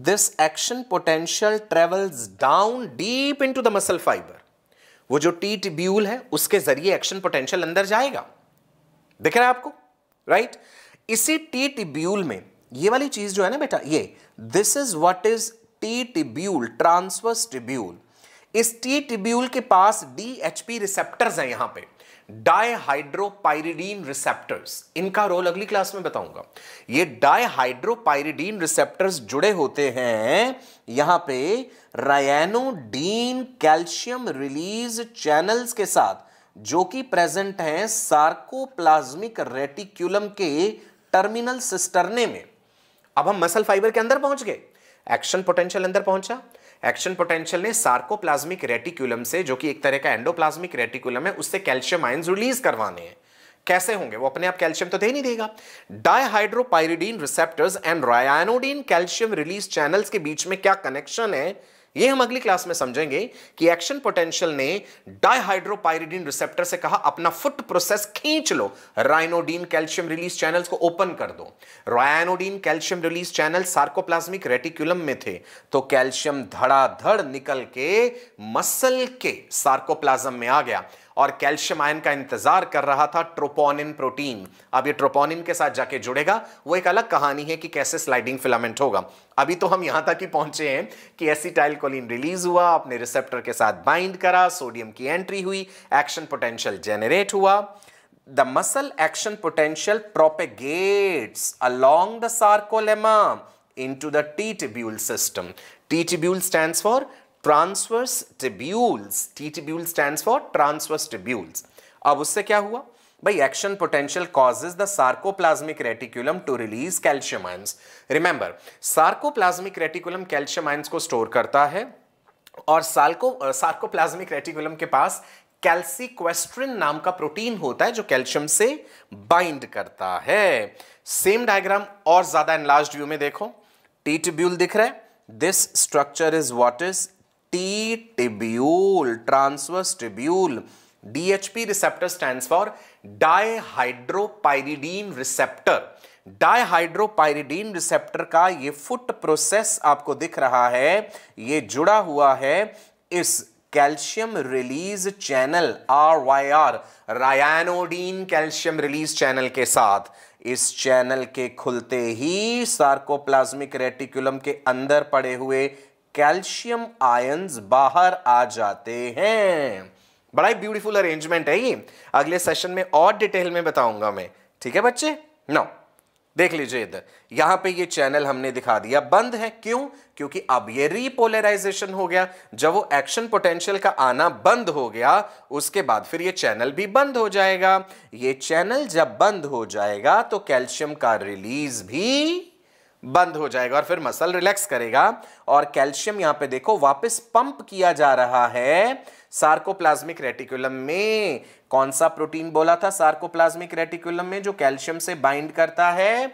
this action potential travels down deep into the muscle fibre वो जो टी टिब्यूल है उसके जरिए एक्शन पोटेंशियल अंदर जाएगा दिख रहा है आपको राइट right? इसी टी टिब्यूल में ये वाली चीज जो है ना बेटा ये this is what is T tubule transverse tubule इस टी टिब्यूल के पास डीएचपी रिसेप्टर्स हैं यहां पे डायहाइड्रोपाइरिडीन रिसेप्टर्स इनका रोल अगली क्लास में बताऊंगा ये डायहाइड्रोपायरिडीन रिसेप्टर्स जुड़े होते हैं यहां पे रायनोडीन कैल्शियम रिलीज चैनल्स के साथ जो कि प्रेजेंट है सार्कोप्लाज्मिक रेटिक्यूलम के टर्मिनल सिस्टरने में अब हम मसल फाइबर के अंदर पहुंच गए एक्शन पोटेंशियल अंदर पहुंचा एक्शन पोटेंशियल ने सार्कोप्लाज्मिक रेटिकुलम से जो कि एक तरह का एंडोप्लाज्मिक रेटिकुलम है उससे कैल्शियम आयन रिलीज करवाने हैं कैसे होंगे वो अपने आप कैल्शियम तो दे नहीं देगा dihydropyridine receptors and ryanodine calcium release channels के बीच में क्या कनेक्शन है ये हम अगली क्लास में समझेंगे कि एक्शन पोटेंशियल ने डायहाइड्रोपाइरिडीन रिसेप्टर से कहा अपना फुट प्रोसेस खींच लो राइनोडीन कैल्शियम रिलीज चैनल्स को ओपन कर दो ryanodine calcium release channel sarcoplasmic reticulum में थे तो कैल्शियम धड़ाधड़ निकल के मसल के सार्कोप्लाज्म में आ गया और कैल्शियम आयन का इंतजार कर रहा था ट्रोपोनिन प्रोटीन अब ये ट्रोपोनिन के साथ जाके जुड़ेगा वो एक अलग कहानी है कि कैसे स्लाइडिंग फिलामेंट होगा अभी तो हम यहां तक ही पहुंचे हैं कि एसिटाइल कोलिन रिलीज हुआ अपने रिसेप्टर के साथ बाइंड करा सोडियम की एंट्री हुई एक्शन पोटेंशियल जेनरेट हुआ the muscle action potential propagates along the into the T tubule system T tubule stand for transverse tubules T tubule stand for transverse tubules अब उससे क्या हुआ भाई action potential causes the sarcoplasmic reticulum to release calcium ions remember sarcoplasmic reticulum calcium ions को store करता है और Sarco sarcoplasmic reticulum के पास कैल्सिक्वेस्ट्रिन नाम का प्रोटीन होता है जो कैल्शियम से बाइंड करता है सेम डायग्राम और ज्यादा एनलार्ज व्यू में देखो टी टीट्यूब्यूल दिख रहा है this structure is what is T tubule transverse tubule DHP receptor stand for dihydropyridine receptor dihydropyridine receptor का ये फुट प्रोसेस आपको दिख रहा है ये जुड़ा हुआ है इस calcium release channel R Y R ryanodine calcium release channel के साथ इस चैनल के खुलते ही सार्कोप्लाज्मिक रेटिकुलम के अंदर पड़े हुए कैल्शियम आयंस बाहर आ जाते हैं बड़ा ही ब्यूटीफुल अरेंजमेंट है ये अगले सेशन में और डिटेल में बताऊंगा मैं ठीक है बच्चे नो देख लीजिए इधर यहां पे ये चैनल हमने दिखा दिया बंद है क्यों क्योंकि अब ये रीपोलराइजेशन हो गया जब वो एक्शन पोटेंशियल का आना बंद हो गया उसके बाद फिर ये चैनल भी बंद हो जाएगा ये चैनल जब बंद हो जाएगा तो कैल्शियम का रिलीज भी बंद हो जाएगा और फिर मसल रिलैक्स करेगा और कैल्शियम यहां पे देखो वापस पंप किया जा रहा है सार्कोप्लाज्मिक रेटिकुलम में कौन सा प्रोटीन बोला था सार्कोप्लाज्मिक रेटिकुलम में जो कैल्शियम से बाइंड करता है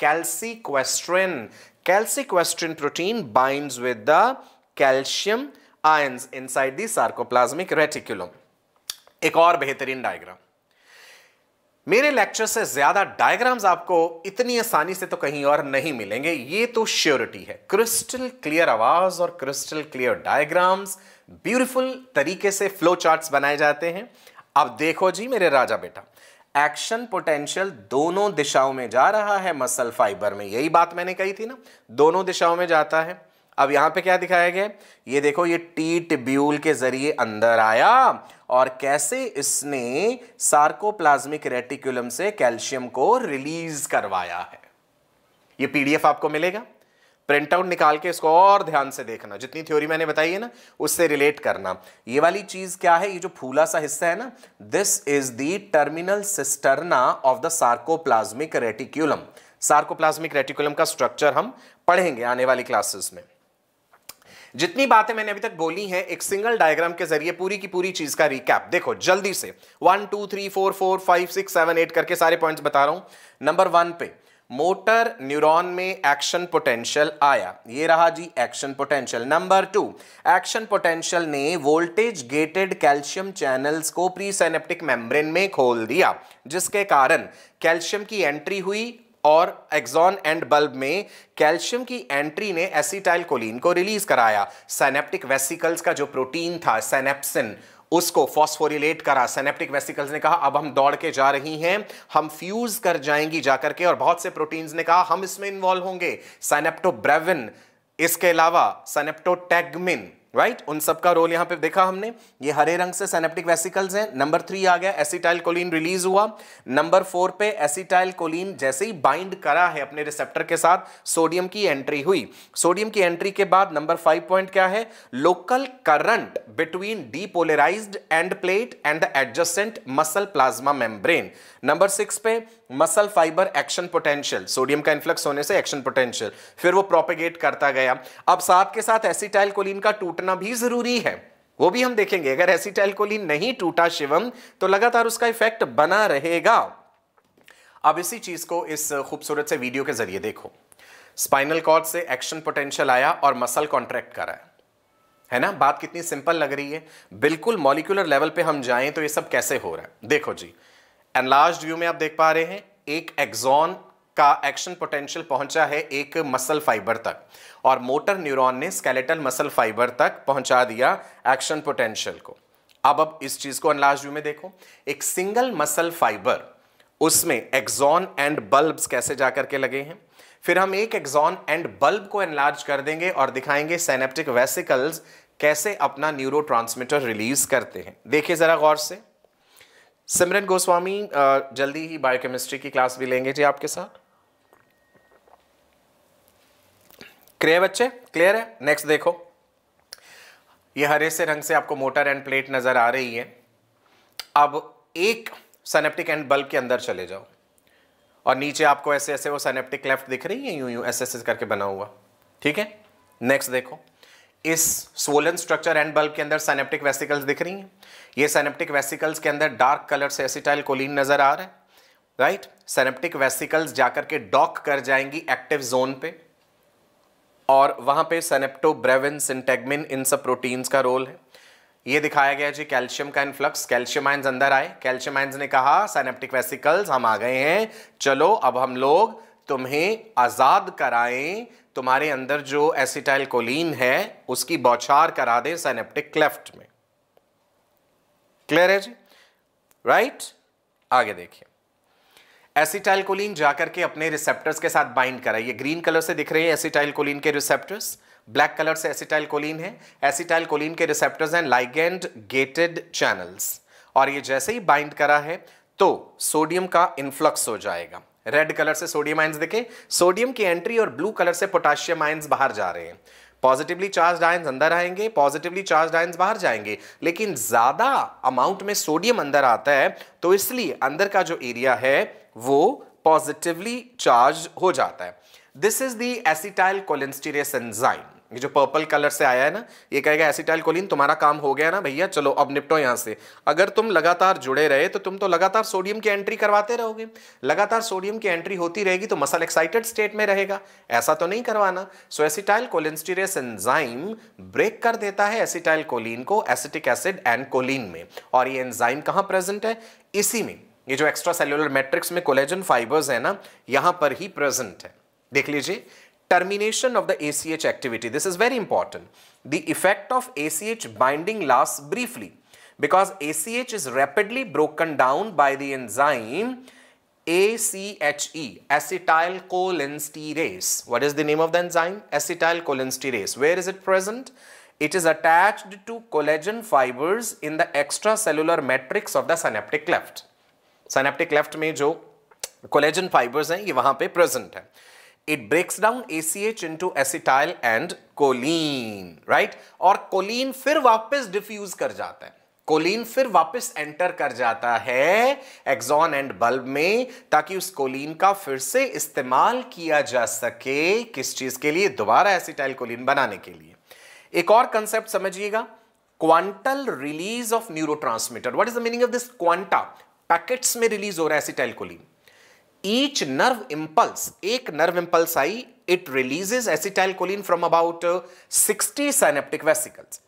calsequestrin calsequestrin protein bind with the calcium ion inside side sarcoplasmic reticulum एक और बेहतरीन डायग्राम मेरे लेक्चर से ज्यादा डायग्राम्स आपको इतनी आसानी से तो कहीं और नहीं मिलेंगे ये तो श्योरिटी है क्रिस्टल क्लियर आवाज और क्रिस्टल क्लियर डायग्राम्स ब्यूटीफुल तरीके से फ्लो चार्ट्स बनाए जाते हैं अब देखो जी मेरे राजा बेटा एक्शन पोटेंशियल दोनों दिशाओं में जा रहा है मसल फाइबर में यही बात मैंने कही थी ना दोनों दिशाओं में जाता है अब यहाँ पे क्या दिखाया गया ये देखो ये टी टिब्यूल के जरिए अंदर आया और कैसे इसने सार्कोप्लाज्मिक रेटिकुलम से कैल्शियम को रिलीज करवाया है ये पीडीएफ आपको मिलेगा प्रिंट आउट निकाल के इसको और ध्यान से देखना जितनी थ्योरी मैंने बताई है ना उससे रिलेट करना ये वाली चीज क्या है ये जो फूला सा हिस्सा है ना this is the terminal cisterna of the sarcoplasmic reticulum sarcoplasmic reticulum का स्ट्रक्चर हम पढ़ेंगे आने वाली क्लासेस में जितनी बातें मैंने अभी तक बोली हैं एक सिंगल डायग्राम के जरिए पूरी की पूरी चीज का रिकैप देखो जल्दी से one two three four four five six seven eight करके सारे पॉइंट्स बता रहा हूं नंबर वन पे मोटर न्यूरॉन में एक्शन पोटेंशियल आया ये रहा जी action potential number two action potential ने वोल्टेज गेटेड कैल्शियम चैनल्स को प्रीसेनेप्टिक मेम्ब्रेन में खोल दिया जिसके कारण कैल्शियम की एंट्री हुई और एक्सॉन एंड बल्ब में कैल्शियम की एंट्री ने कोलिन को रिलीज कराया सैनेप्टिक वेसिकल्स का जो प्रोटीन था सैनेप्सिन उसको फॉस्फोरिलेट करा सेनेप्टिक वेसिकल्स ने कहा अब हम दौड़ के जा रही हैं हम फ्यूज कर जाएंगी जाकर के और बहुत से प्रोटीन्स ने कहा हम इसमें इन्वॉल्व होंगे सैनेप्टोब्रेविन इसके अलावा सैनेप्टोटेगमिन राइट उन सबका रोल यहां पे देखा हमने ये हरे रंग से सेनेप्टिक वेसिकल्स हैं नंबर थ्री आ गया एसिटाइल कोलिन रिलीज हुआ नंबर फोर पे एसिटाइल कोलिन जैसे ही बाइंड करा है अपने रिसेप्टर के साथ सोडियम की एंट्री हुई सोडियम की एंट्री के बाद नंबर फाइव पॉइंट क्या है local current between depolarize end plate and the adjacent muscle plasma membrane number six पे muscle fibre action potential sodium का इन्फ्लक्स होने से एक्शन पोटेंशियल फिर वो प्रोपेगेट करता गया अब साथ के साथ एसिटाइल कोलिन का टूटना भी जरूरी है वो भी हम देखेंगे अगर एसिटाइल कोलिन नहीं टूटा शिवम तो लगातार उसका इफेक्ट बना रहेगा अब इसी चीज को इस खूबसूरत से वीडियो के जरिए देखो स्पाइनल कॉर्ड से एक्शन पोटेंशियल आया और मसल कॉन्ट्रैक्ट करा है है ना बात कितनी सिंपल लग रही है बिल्कुल मॉलिकुलर लेवल पे हम जाएं तो ये सब कैसे हो रहा है देखो जी एनलार्ज व्यू में आप देख पा रहे हैं एक एक्सॉन का एक्शन पोटेंशियल पहुंचा है एक मसल फाइबर तक और मोटर न्यूरॉन ने स्केलेटल मसल फाइबर तक पहुंचा दिया एक्शन पोटेंशियल को अब अब इस चीज को अनलार्ज व्यू में देखो एक सिंगल मसल फाइबर उसमें एक्सॉन एंड बल्ब्स कैसे जाकर के लगे हैं फिर हम एक एक्सॉन एंड बल्ब को एनलार्ज कर देंगे और दिखाएंगे सैनेप्टिक वेसिकल्स कैसे अपना न्यूरो रिलीज करते हैं देखिए जरा गौर से सिमरन गोस्वामी जल्दी ही बायोकेमिस्ट्री की क्लास भी लेंगे जी आपके साथ क्लियर बच्चे क्लियर है नेक्स्ट देखो ये हरे से रंग से आपको मोटर एंड प्लेट नज़र आ रही है अब एक सेनेप्टिक एंड बल्ब के अंदर चले जाओ और नीचे आपको ऐसे ऐसे वो सेनेप्टिक लेफ्ट दिख रही है यूं यूं ऐसे ऐसे करके बना हुआ ठीक है नेक्स्ट देखो इस स्वोलन स्ट्रक्चर एंड बल्ब के अंदर सैनेप्टिक वेसिकल्स दिख रही हैं ये सैनेप्टिक वेसिकल्स के अंदर डार्क कलर से एसिटाइल कोलिन नज़र आ रहा है राइट सैनेप्टिक वेसिकल्स जाकर के डॉक कर जाएंगी एक्टिव जोन पे और वहां पे ब्रेविन सिंटेगमिन इन सब प्रोटीन्स का रोल है ये दिखाया गया जी कैल्शियम का इनफ्लक्स कैल्शियम आइंस अंदर आए कैल्शियम आइंस ने कहा सैनेप्टिक वेसिकल्स हम आ गए हैं चलो अब हम लोग तुम्हें आज़ाद कराएं तुम्हारे अंदर जो एसिटाइल कोलिन है उसकी बौछार करा दें सैनेप्टिक क्लेफ्ट में क्लियर है जी राइट आगे देखिए एसिटाइल कोलिन जाकर के अपने रिसेप्टर्स के साथ बाइंड कराइए ये ग्रीन कलर से दिख रहे हैं एसिटाइल कोलिन के रिसेप्टर्स ब्लैक कलर से एसिटाइल कोलिन है एसिटाइल कोलिन के रिसेप्टर्स हैं लाइगेंड गेटेड चैनल्स और ये जैसे ही बाइंड करा है तो सोडियम का इन्फ्लक्स हो जाएगा रेड कलर से सोडियम आयंस देखें सोडियम की एंट्री और ब्लू कलर से पोटाशियम आयंस बाहर जा रहे हैं पॉजिटिवली चार्ज आयंस अंदर आएंगे पॉजिटिवली चार्ज आयंस बाहर जाएंगे लेकिन ज़्यादा अमाउंट में सोडियम अंदर आता है तो इसलिए अंदर का जो एरिया है वो पॉजिटिवली चार्ज हो जाता है this is the acetyl cholinesterase enzyme जो पर्पल कलर से आया है ना ये कहेगा एसिटाइल कोलिन तुम्हारा काम हो गया ना भैया चलो अब निपटो यहाँ से अगर तुम लगातार जुड़े रहे तो तुम तो लगातार सोडियम की एंट्री करवाते रहोगे लगातार सोडियम की एंट्री होती रहेगी तो मसल एक्साइटेड स्टेट में रहेगा ऐसा तो नहीं करवाना so acetyl cholinesterase enzyme break कर देता है एसिटाइल कोलिन को एसिटिक एसिड एंड कोलिन में और ये एंजाइम कहाँ प्रेजेंट है इसी में ये जो एक्स्ट्रा सेल्युलर मैट्रिक्स में कोलेजन फाइबर्स है ना यहाँ पर ही प्रेजेंट है देख लीजिए termination of the ACH activity. This is very important. The effect of ACH binding lasts briefly because ACH is rapidly broken down by the enzyme ACHE, acetylcholinesterase. What is the name of the enzyme? Acetylcholinesterase. Where is it present? It is attached to collagen fibers in the extracellular matrix of the synaptic cleft. Synaptic cleft में जो collagen fibers हैं ये वहाँ पे present है. it breaks down ACH into acetyl and choline, right? और choline फिर वापस diffuse कर जाता है कोलिन फिर वापस एंटर कर जाता है एक्सॉन एंड बल्ब में ताकि उस कोलिन का फिर से इस्तेमाल किया जा सके किस चीज के लिए दोबारा एसिटाइल कोलिन बनाने के लिए एक और कंसेप्ट समझिएगा quantal release of neurotransmitter what is the meaning of this quanta packets में रिलीज हो रहा है acetyl choline each nerve impulse, एक नर्व impulse आई it releases acetyl choline from about sixty synaptic vesicles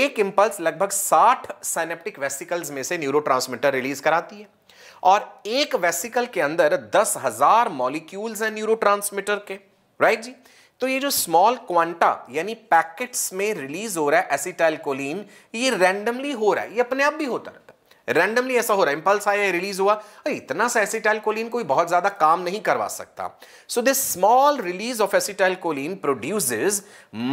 एक impulse लगभग साठ साइनेप्टिक वेसिकल्स में से न्यूरोट्रांसमीटर रिलीज कराती है और एक वेसिकल के अंदर दस हजार मॉलिक्यूल्स हैं न्यूरोट्रांसमीटर के राइट जी तो ये जो स्मॉल क्वांटा यानी पैकेट्स में रिलीज हो रहा है एसिटाइल कोलिन ये रैंडमली हो रहा है ये अपने आप भी होता रहता है रैंडमली ऐसा हो रहा है इंपल्स आया रिलीज हुआ इतना सा एसिटाइल कोलिन कोई बहुत ज्यादा काम नहीं करवा सकता so this small release of acetyl choline produces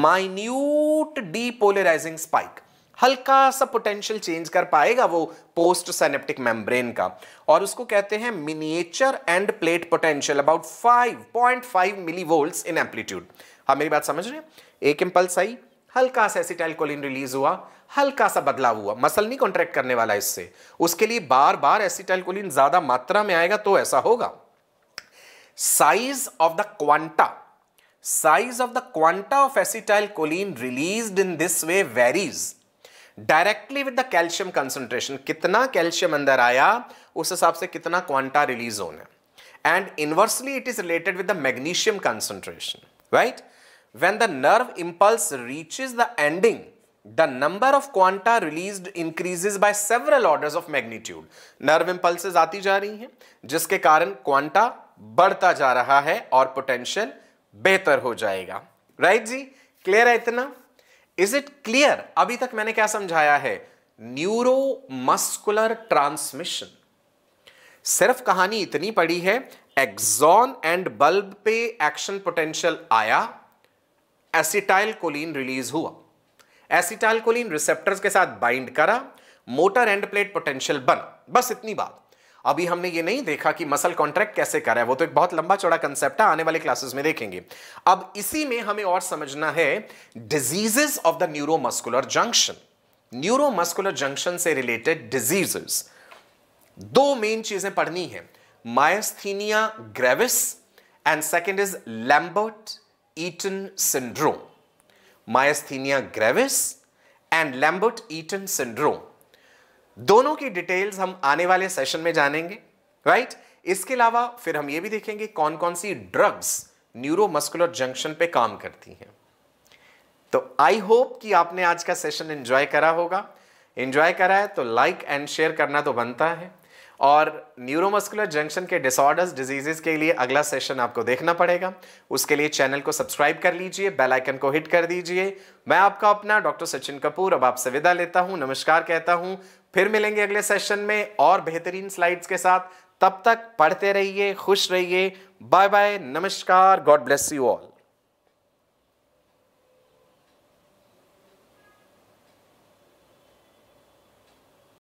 minute depolarizing spike हल्का सा पोटेंशियल चेंज कर पाएगा वो पोस्ट सेनेप्टिक मेम्ब्रेन का और उसको कहते हैं miniature end plate potential about 5.5 millivolts in amplitude हाँ मेरी बात समझ रहे हैं एक इंपल्स आई हल्का सा एसिटाइल कोलिन रिलीज हुआ हल्का सा बदलाव हुआ मसल नहीं कॉन्ट्रैक्ट करने वाला इससे उसके लिए बार बार एसिटाइलकोलिन ज्यादा मात्रा में आएगा तो ऐसा होगा size of the quanta of the quanta of acetyl choline release in this way varies directly with the calcium concentration कितना कैल्शियम अंदर आया उस हिसाब से कितना क्वांटा रिलीज होना and inversely it is related with the magnesium concentration right when the nerve impulse reaches the ending the number of quanta released increases by several orders of magnitude nerve impulses आती जा रही हैं जिसके कारण quanta बढ़ता जा रहा है और पोटेंशियल बेहतर हो जाएगा राइट right जी क्लियर है इतना इज इट क्लियर अभी तक मैंने क्या समझाया है न्यूरो मस्कुलर ट्रांसमिशन सिर्फ कहानी इतनी पड़ी है एक्सॉन एंड बल्ब पे एक्शन पोटेंशियल आया एसिटाइल कोलिन रिलीज हुआ एसिटालकोलिन रिसेप्टर्स के साथ बाइंड करा मोटर एंड प्लेट पोटेंशियल बन बस इतनी बात अभी हमने ये नहीं देखा कि मसल कॉन्ट्रैक्ट कैसे करा है वो तो एक बहुत लंबा चौड़ा कंसेप्ट है आने वाले क्लासेस में देखेंगे अब इसी में हमें और समझना है diseases of the neuromuscular junction neuromuscular junction से रिलेटेड डिजीजेस दो मेन चीजें पढ़नी है myasthenia gravis and second is Lambert Eaton syndrome myasthenia gravis and Lambert Eaton syndrome दोनों की डिटेल्स हम आने वाले सेशन में जानेंगे राइट right? इसके अलावा फिर हम ये भी देखेंगे कौन कौन सी ड्रग्स न्यूरोमस्कुलर जंक्शन पे काम करती हैं तो आई होप कि आपने आज का सेशन एंजॉय करा होगा एंजॉय करा है तो लाइक एंड शेयर करना तो बनता है और न्यूरोमस्कुलर जंक्शन के डिसऑर्डर्स डिजीजेस के लिए अगला सेशन आपको देखना पड़ेगा उसके लिए चैनल को सब्सक्राइब कर लीजिए बेल आइकन को हिट कर दीजिए मैं आपका अपना डॉक्टर सचिन कपूर अब आपसे विदा लेता हूँ नमस्कार कहता हूँ फिर मिलेंगे अगले सेशन में और बेहतरीन स्लाइड्स के साथ तब तक पढ़ते रहिए खुश रहिए बाय बाय नमस्कार गॉड ब्लेस यू ऑल